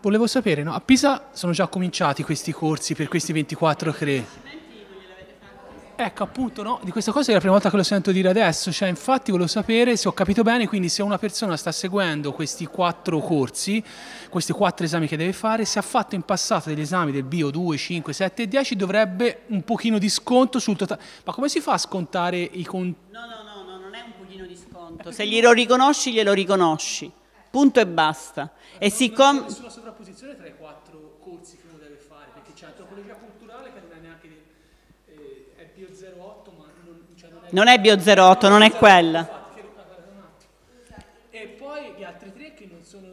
volevo sapere, no? a Pisa sono già cominciati questi corsi per questi 24 cre. Ecco appunto, no? di questa cosa è la prima volta che lo sento dire adesso, cioè infatti volevo sapere se ho capito bene, quindi se una persona sta seguendo questi quattro corsi, questi quattro esami che deve fare, se ha fatto in passato degli esami del bio 2, 5, 7 e 10 dovrebbe un pochino di sconto sul totale, ma come si fa a scontare i conti? No, no, no, no, non è un pochino di sconto, se glielo riconosci glielo riconosci, punto e basta. Ma e siccome... Sulla sovrapposizione tra i quattro? Non è Bio08, non è quella. E poi gli altri tre che non sono...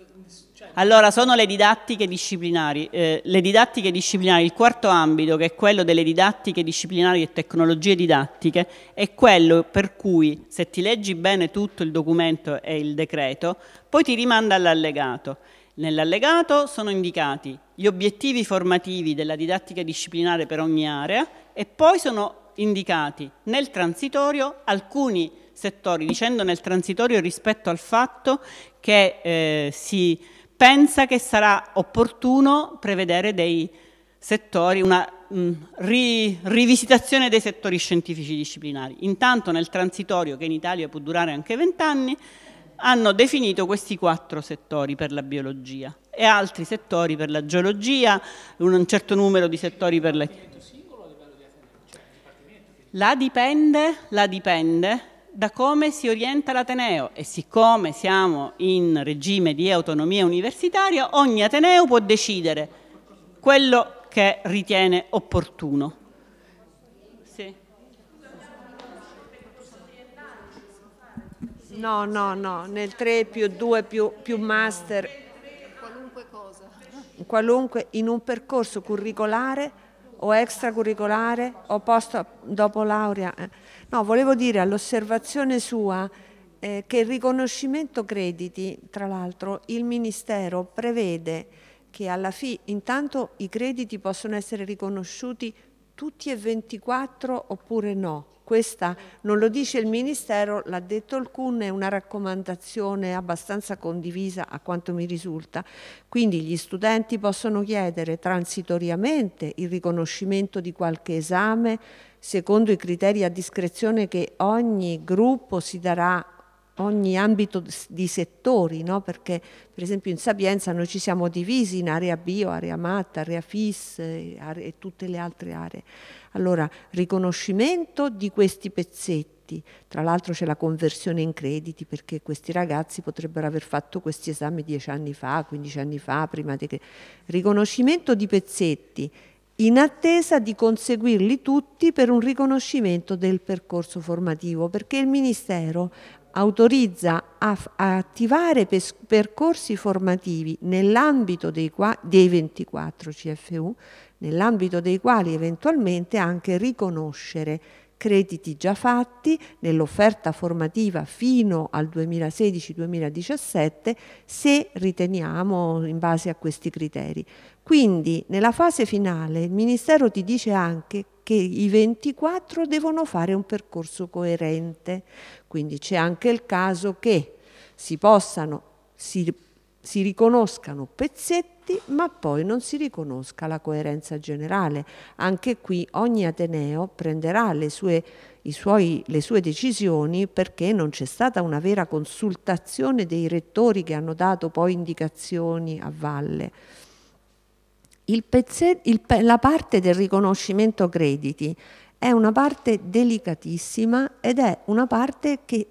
Cioè allora, sono le didattiche disciplinari. Eh, le didattiche disciplinari, il quarto ambito, che è quello delle didattiche disciplinari e tecnologie didattiche, è quello per cui, se ti leggi bene tutto il documento e il decreto, poi ti rimanda all'allegato. Nell'allegato sono indicati gli obiettivi formativi della didattica disciplinare per ogni area e poi sono indicati nel transitorio alcuni settori, dicendo nel transitorio rispetto al fatto che eh, si pensa che sarà opportuno prevedere dei settori, una mh, mm, ri, rivisitazione dei settori scientifici disciplinari. Intanto nel transitorio, che in Italia può durare anche vent'anni, hanno definito questi quattro settori per la biologia e altri settori per la geologia, un certo numero di settori per la... La dipende, la dipende da come si orienta l'Ateneo e siccome siamo in regime di autonomia universitaria, ogni Ateneo può decidere quello che ritiene opportuno. Sì. No, no, no, nel 3 più 2 più, più master, qualunque cosa, qualunque, in un percorso curricolare o extracurricolare o posto dopo laurea. Eh. No, volevo dire all'osservazione sua eh, che il riconoscimento crediti, tra l'altro, il Ministero prevede che alla fine intanto i crediti possono essere riconosciuti tutti e 24 oppure no. Questa non lo dice il Ministero, l'ha detto il CUN, è una raccomandazione abbastanza condivisa a quanto mi risulta. Quindi gli studenti possono chiedere transitoriamente il riconoscimento di qualche esame secondo i criteri a discrezione che ogni gruppo si darà ogni ambito di settori, no? perché per esempio in Sapienza noi ci siamo divisi in area bio, area matta, area FIS eh, e tutte le altre aree. Allora, riconoscimento di questi pezzetti. Tra l'altro c'è la conversione in crediti perché questi ragazzi potrebbero aver fatto questi esami dieci anni fa, quindici anni fa, prima di che... Riconoscimento di pezzetti in attesa di conseguirli tutti per un riconoscimento del percorso formativo, perché il Ministero autorizza a, a attivare pes, percorsi formativi nell'ambito dei, dei 24 CFU, nell'ambito dei quali eventualmente anche riconoscere crediti già fatti nell'offerta formativa fino al 2016-2017 se riteniamo in base a questi criteri. Quindi nella fase finale il Ministero ti dice anche che i 24 devono fare un percorso coerente, quindi c'è anche il caso che si possano, si, si riconoscano pezzetti, ma poi non si riconosca la coerenza generale. Anche qui ogni Ateneo prenderà le sue, suoi, le sue decisioni perché non c'è stata una vera consultazione dei rettori che hanno dato poi indicazioni a valle. Il pezzetto, il, la parte del riconoscimento crediti è una parte delicatissima ed è una parte che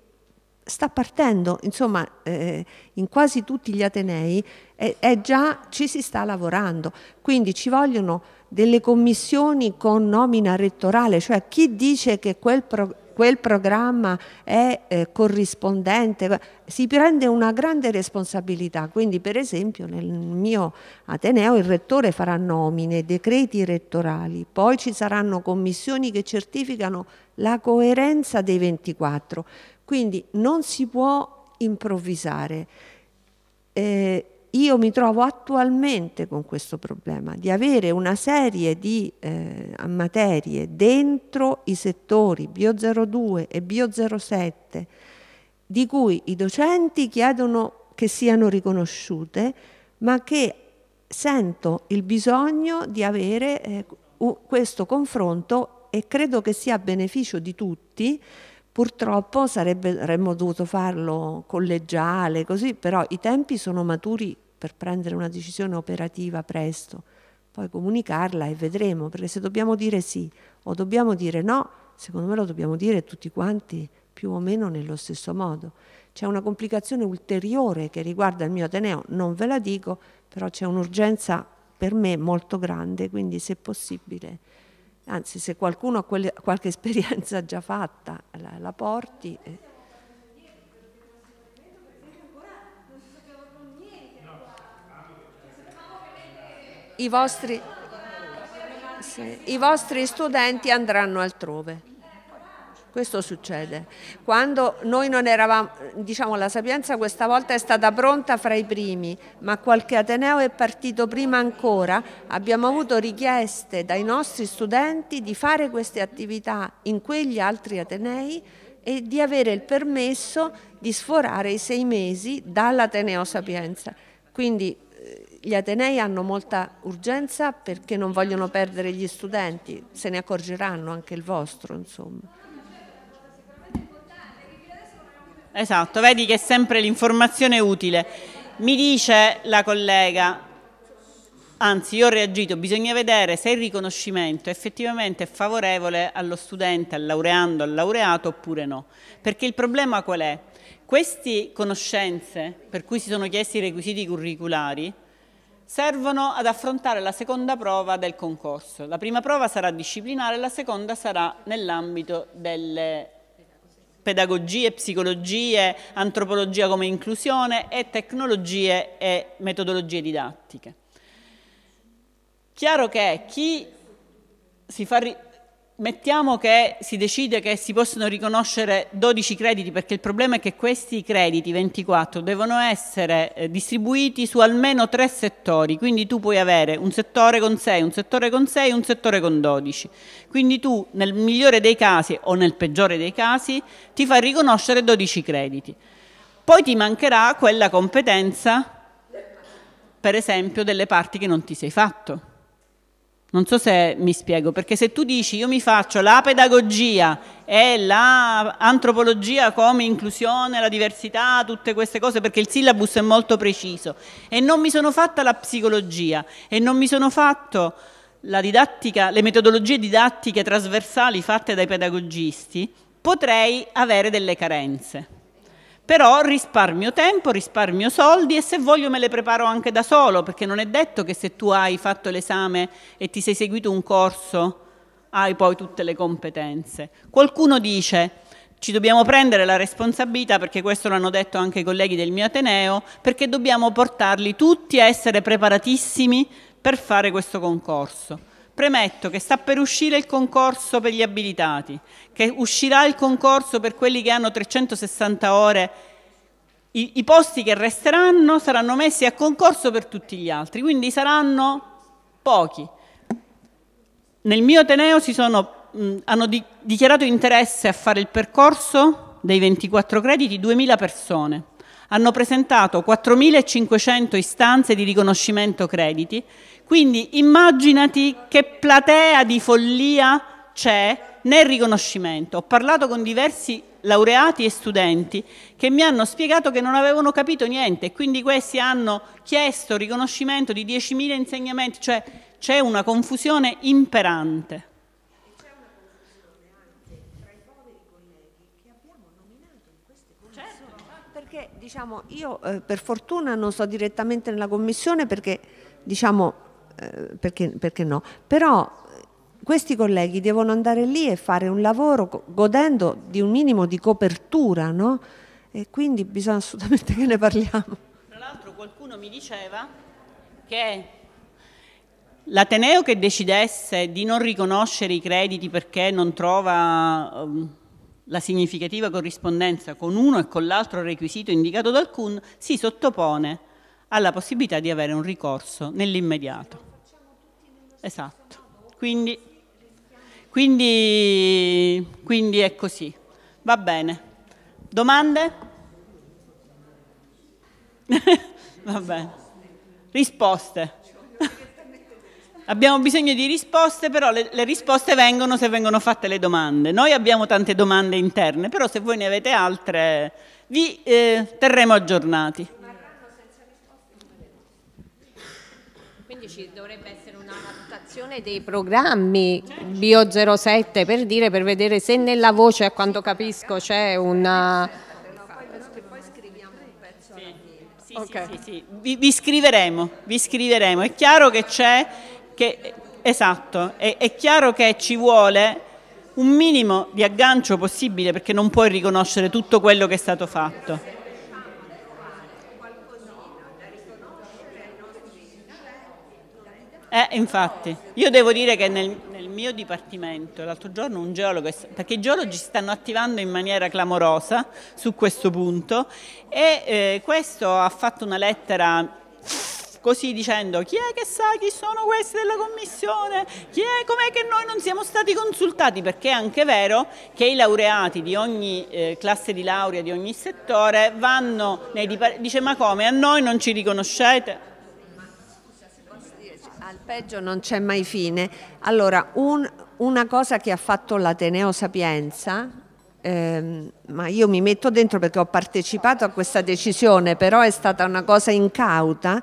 sta partendo, insomma, eh, in quasi tutti gli Atenei è, è già, ci si sta lavorando, quindi ci vogliono delle commissioni con nomina rettorale, cioè chi dice che quel programma quel programma è eh, corrispondente, si prende una grande responsabilità. Quindi per esempio nel mio Ateneo il rettore farà nomine, decreti rettorali, poi ci saranno commissioni che certificano la coerenza dei 24. Quindi non si può improvvisare. Eh, io mi trovo attualmente con questo problema di avere una serie di eh, materie dentro i settori Bio02 e Bio07 di cui i docenti chiedono che siano riconosciute, ma che sento il bisogno di avere eh, questo confronto e credo che sia a beneficio di tutti. Purtroppo sarebbe, avremmo dovuto farlo collegiale, così, però i tempi sono maturi per prendere una decisione operativa presto, poi comunicarla e vedremo, perché se dobbiamo dire sì o dobbiamo dire no, secondo me lo dobbiamo dire tutti quanti più o meno nello stesso modo. C'è una complicazione ulteriore che riguarda il mio Ateneo, non ve la dico, però c'è un'urgenza per me molto grande, quindi se possibile, anzi se qualcuno ha qualche esperienza già fatta, la, la porti. Eh. i vostri, sì, i vostri studenti andranno altrove. Questo succede. Quando noi non eravamo, diciamo la Sapienza questa volta è stata pronta fra i primi, ma qualche Ateneo è partito prima ancora, abbiamo avuto richieste dai nostri studenti di fare queste attività in quegli altri Atenei e di avere il permesso di sforare i sei mesi dall'Ateneo Sapienza. Quindi gli Atenei hanno molta urgenza perché non vogliono perdere gli studenti, se ne accorgeranno anche il vostro, insomma. Esatto, vedi che è sempre l'informazione utile. Mi dice la collega, anzi io ho reagito, bisogna vedere se il riconoscimento effettivamente è favorevole allo studente, al laureando, al laureato oppure no. Perché il problema qual è? Queste conoscenze per cui si sono chiesti i requisiti curriculari servono ad affrontare la seconda prova del concorso. La prima prova sarà disciplinare, la seconda sarà nell'ambito delle pedagogie, psicologie, antropologia come inclusione e tecnologie e metodologie didattiche. Chiaro che chi si fa mettiamo che si decide che si possono riconoscere 12 crediti, perché il problema è che questi crediti, 24, devono essere eh, distribuiti su almeno tre settori, quindi tu puoi avere un settore con 6, un settore con 6, un settore con 12. Quindi tu nel migliore dei casi o nel peggiore dei casi ti fai riconoscere 12 crediti. Poi ti mancherà quella competenza, per esempio, delle parti che non ti sei fatto non so se mi spiego, perché se tu dici io mi faccio la pedagogia e l'antropologia la come inclusione, la diversità, tutte queste cose, perché il syllabus è molto preciso, e non mi sono fatta la psicologia, e non mi sono fatto didattica, le metodologie didattiche trasversali fatte dai pedagogisti, potrei avere delle carenze. Però risparmio tempo, risparmio soldi e se voglio me le preparo anche da solo, perché non è detto che se tu hai fatto l'esame e ti sei seguito un corso hai poi tutte le competenze. Qualcuno dice ci dobbiamo prendere la responsabilità, perché questo l'hanno detto anche i colleghi del mio Ateneo, perché dobbiamo portarli tutti a essere preparatissimi per fare questo concorso. Premetto che sta per uscire il concorso per gli abilitati, che uscirà il concorso per quelli che hanno 360 ore. I, I, posti che resteranno saranno messi a concorso per tutti gli altri, quindi saranno pochi. Nel mio Ateneo sono, mh, hanno di, dichiarato interesse a fare il percorso dei 24 crediti 2.000 persone hanno presentato 4.500 istanze di riconoscimento crediti, quindi immaginati che platea di follia c'è nel riconoscimento. Ho parlato con diversi laureati e studenti che mi hanno spiegato che non avevano capito niente e quindi questi hanno chiesto riconoscimento di 10.000 insegnamenti, cioè c'è una confusione imperante. diciamo, io eh, per fortuna non sto direttamente nella commissione perché, diciamo, eh, perché, perché no, però eh, questi colleghi devono andare lì e fare un lavoro godendo di un minimo di copertura, no? E quindi bisogna assolutamente che ne parliamo. Tra l'altro qualcuno mi diceva che l'ateneo che decidesse di non riconoscere i crediti perché non trova... Um, la significativa corrispondenza con uno e con l'altro requisito indicato dal CUN, si sottopone alla possibilità di avere un ricorso nell'immediato. Esatto. Quindi, quindi, quindi è così. Va bene. Domande? Va bene. Risposte. Abbiamo bisogno di risposte, però le, le, risposte vengono se vengono fatte le domande. Noi abbiamo tante domande interne, però se voi ne avete altre vi eh, terremo aggiornati. Quindi ci dovrebbe essere una valutazione dei programmi Bio07 per dire, per vedere se nella voce, a quanto capisco, c'è una... Sì, sì, okay. sì, vi, vi scriveremo, vi scriveremo. È chiaro che c'è che, esatto, è, è chiaro che ci vuole un minimo di aggancio possibile perché non puoi riconoscere tutto quello che è stato fatto. Eh, infatti, io devo dire che nel, nel mio dipartimento l'altro giorno un geologo, perché i geologi si stanno attivando in maniera clamorosa su questo punto e eh, questo ha fatto una lettera così dicendo chi è che sa chi sono questi della commissione, chi è, com'è che noi non siamo stati consultati, perché è anche vero che i laureati di ogni eh, classe di laurea, di ogni settore, vanno nei dipartimenti, dice ma come, a noi non ci riconoscete? Al peggio non c'è mai fine. Allora, un, una cosa che ha fatto l'Ateneo Sapienza, ehm, ma io mi metto dentro perché ho partecipato a questa decisione, però è stata una cosa incauta,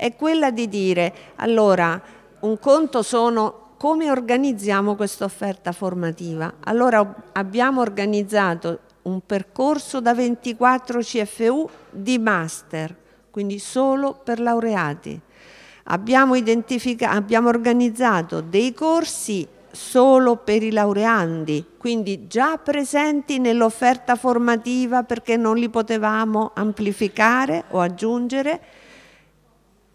è quella di dire allora un conto sono come organizziamo questa offerta formativa. Allora abbiamo organizzato un percorso da 24 CFU di master, quindi solo per laureati. Abbiamo, abbiamo organizzato dei corsi solo per i laureandi, quindi già presenti nell'offerta formativa perché non li potevamo amplificare o aggiungere,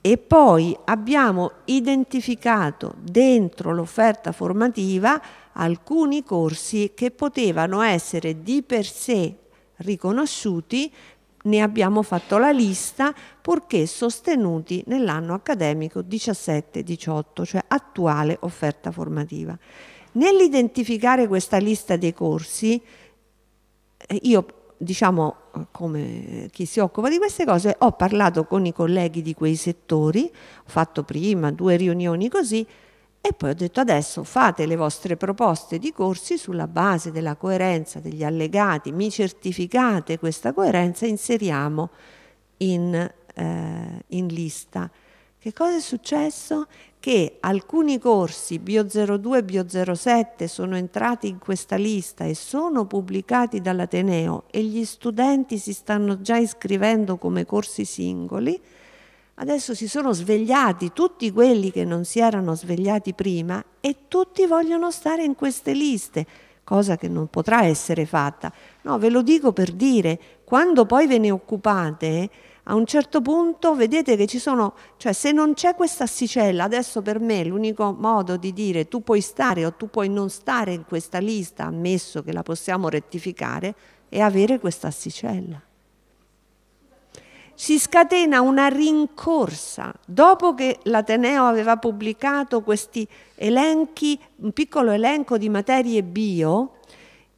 e poi abbiamo identificato dentro l'offerta formativa alcuni corsi che potevano essere di per sé riconosciuti, ne abbiamo fatto la lista, purché sostenuti nell'anno accademico 17-18, cioè attuale offerta formativa. Nell'identificare questa lista dei corsi, eh, io diciamo come chi si occupa di queste cose, ho parlato con i colleghi di quei settori, ho fatto prima due riunioni così e poi ho detto adesso fate le vostre proposte di corsi sulla base della coerenza degli allegati, mi certificate questa coerenza, inseriamo in, eh, in lista. Che cosa è successo? che alcuni corsi Bio02 e Bio07 sono entrati in questa lista e sono pubblicati dall'Ateneo e gli studenti si stanno già iscrivendo come corsi singoli, adesso si sono svegliati tutti quelli che non si erano svegliati prima e tutti vogliono stare in queste liste, cosa che non potrà essere fatta. No, ve lo dico per dire, quando poi ve ne occupate a un certo punto vedete che ci sono, cioè se non c'è questa asticella, adesso per me l'unico modo di dire tu puoi stare o tu puoi non stare in questa lista, ammesso che la possiamo rettificare, è avere questa asticella. Si scatena una rincorsa. Dopo che l'Ateneo aveva pubblicato questi elenchi, un piccolo elenco di materie bio,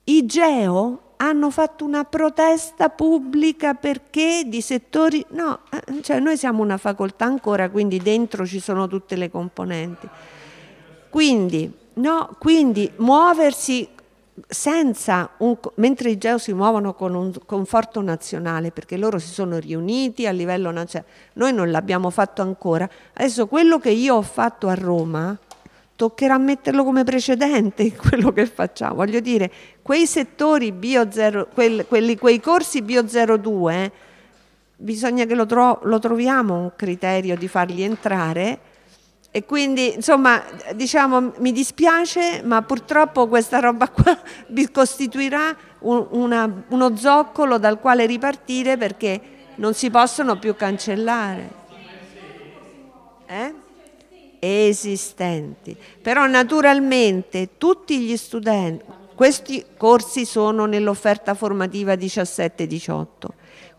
i geo hanno fatto una protesta pubblica perché di settori... No, eh, cioè noi siamo una facoltà ancora, quindi dentro ci sono tutte le componenti. Quindi, no, quindi muoversi senza un, mentre i geo si muovono con un conforto nazionale perché loro si sono riuniti a livello nazionale, cioè noi non l'abbiamo fatto ancora. Adesso quello che io ho fatto a Roma, toccherà metterlo come precedente in quello che facciamo. Voglio dire, quei settori bio 0, quelli, quei corsi bio 02, bisogna che lo, tro lo troviamo un criterio di farli entrare. E quindi, insomma, diciamo, mi dispiace, ma purtroppo questa roba qua costituirà un, una, uno zoccolo dal quale ripartire perché non si possono più cancellare. Eh? esistenti. Però naturalmente tutti gli studenti, questi corsi sono nell'offerta formativa 17-18,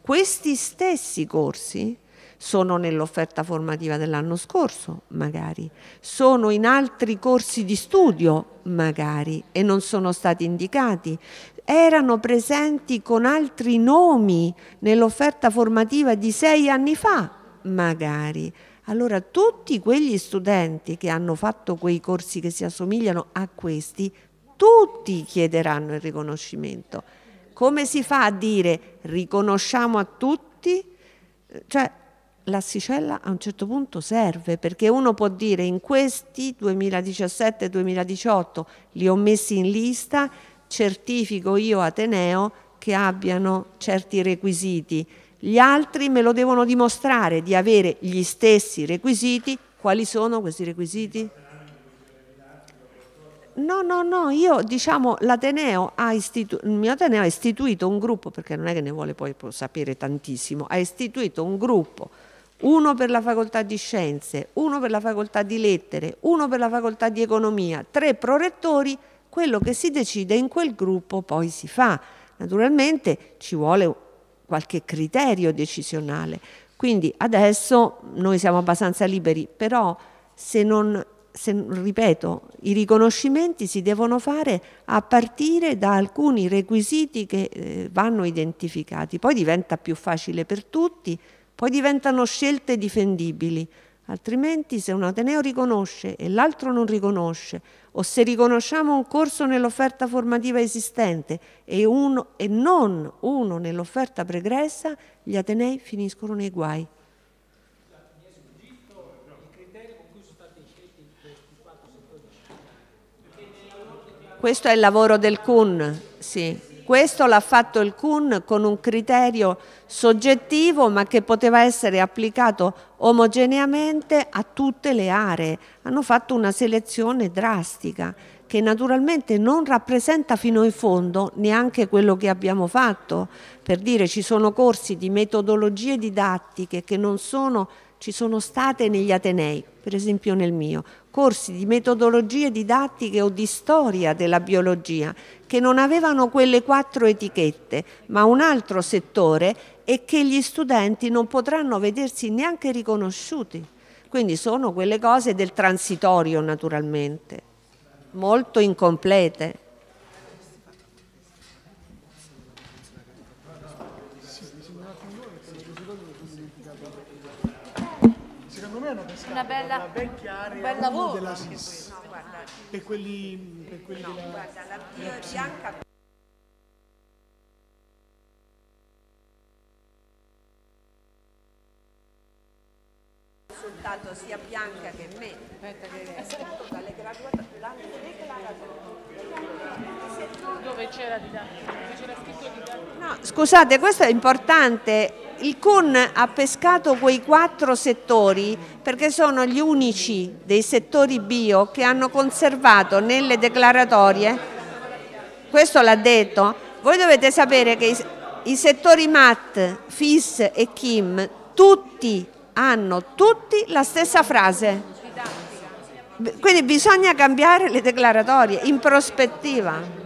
questi stessi corsi sono nell'offerta formativa dell'anno scorso, magari, sono in altri corsi di studio, magari, e non sono stati indicati, erano presenti con altri nomi nell'offerta formativa di sei anni fa, magari. Allora tutti quegli studenti che hanno fatto quei corsi che si assomigliano a questi, tutti chiederanno il riconoscimento. Come si fa a dire riconosciamo a tutti? Eh, cioè l'assicella a un certo punto serve perché uno può dire in questi 2017-2018 li ho messi in lista, certifico io Ateneo che abbiano certi requisiti gli altri me lo devono dimostrare di avere gli stessi requisiti. Quali sono questi requisiti? No, no, no, io diciamo l'Ateneo ha istituito, il mio Ateneo ha istituito un gruppo, perché non è che ne vuole poi sapere tantissimo, ha istituito un gruppo, uno per la facoltà di scienze, uno per la facoltà di lettere, uno per la facoltà di economia, tre prorettori, quello che si decide in quel gruppo poi si fa. Naturalmente ci vuole qualche criterio decisionale. Quindi adesso noi siamo abbastanza liberi, però se non, se, ripeto, i riconoscimenti si devono fare a partire da alcuni requisiti che eh, vanno identificati, poi diventa più facile per tutti, poi diventano scelte difendibili. Altrimenti se un Ateneo riconosce e l'altro non riconosce, o se riconosciamo un corso nell'offerta formativa esistente e, uno, e non uno nell'offerta pregressa, gli Atenei finiscono nei guai. Questo è il lavoro del CUN, sì questo l'ha fatto il CUN con un criterio soggettivo ma che poteva essere applicato omogeneamente a tutte le aree. Hanno fatto una selezione drastica che naturalmente non rappresenta fino in fondo neanche quello che abbiamo fatto. Per dire ci sono corsi di metodologie didattiche che non sono, ci sono state negli Atenei, per esempio nel mio, percorsi, di metodologie didattiche o di storia della biologia che non avevano quelle quattro etichette, ma un altro settore e che gli studenti non potranno vedersi neanche riconosciuti. Quindi sono quelle cose del transitorio naturalmente, molto incomplete. una bella, una vecchia un bel della No, per quelli, per quelli no, della... guarda, la bianca... risultato sia Bianca che me. Aspetta Dove c'era di Dove c'era scritto di No, scusate, questo è importante il CUN ha pescato quei quattro settori perché sono gli unici dei settori bio che hanno conservato nelle declaratorie, questo l'ha detto, voi dovete sapere che i, i settori MAT, FIS e KIM tutti hanno tutti la stessa frase. Quindi bisogna cambiare le declaratorie in prospettiva.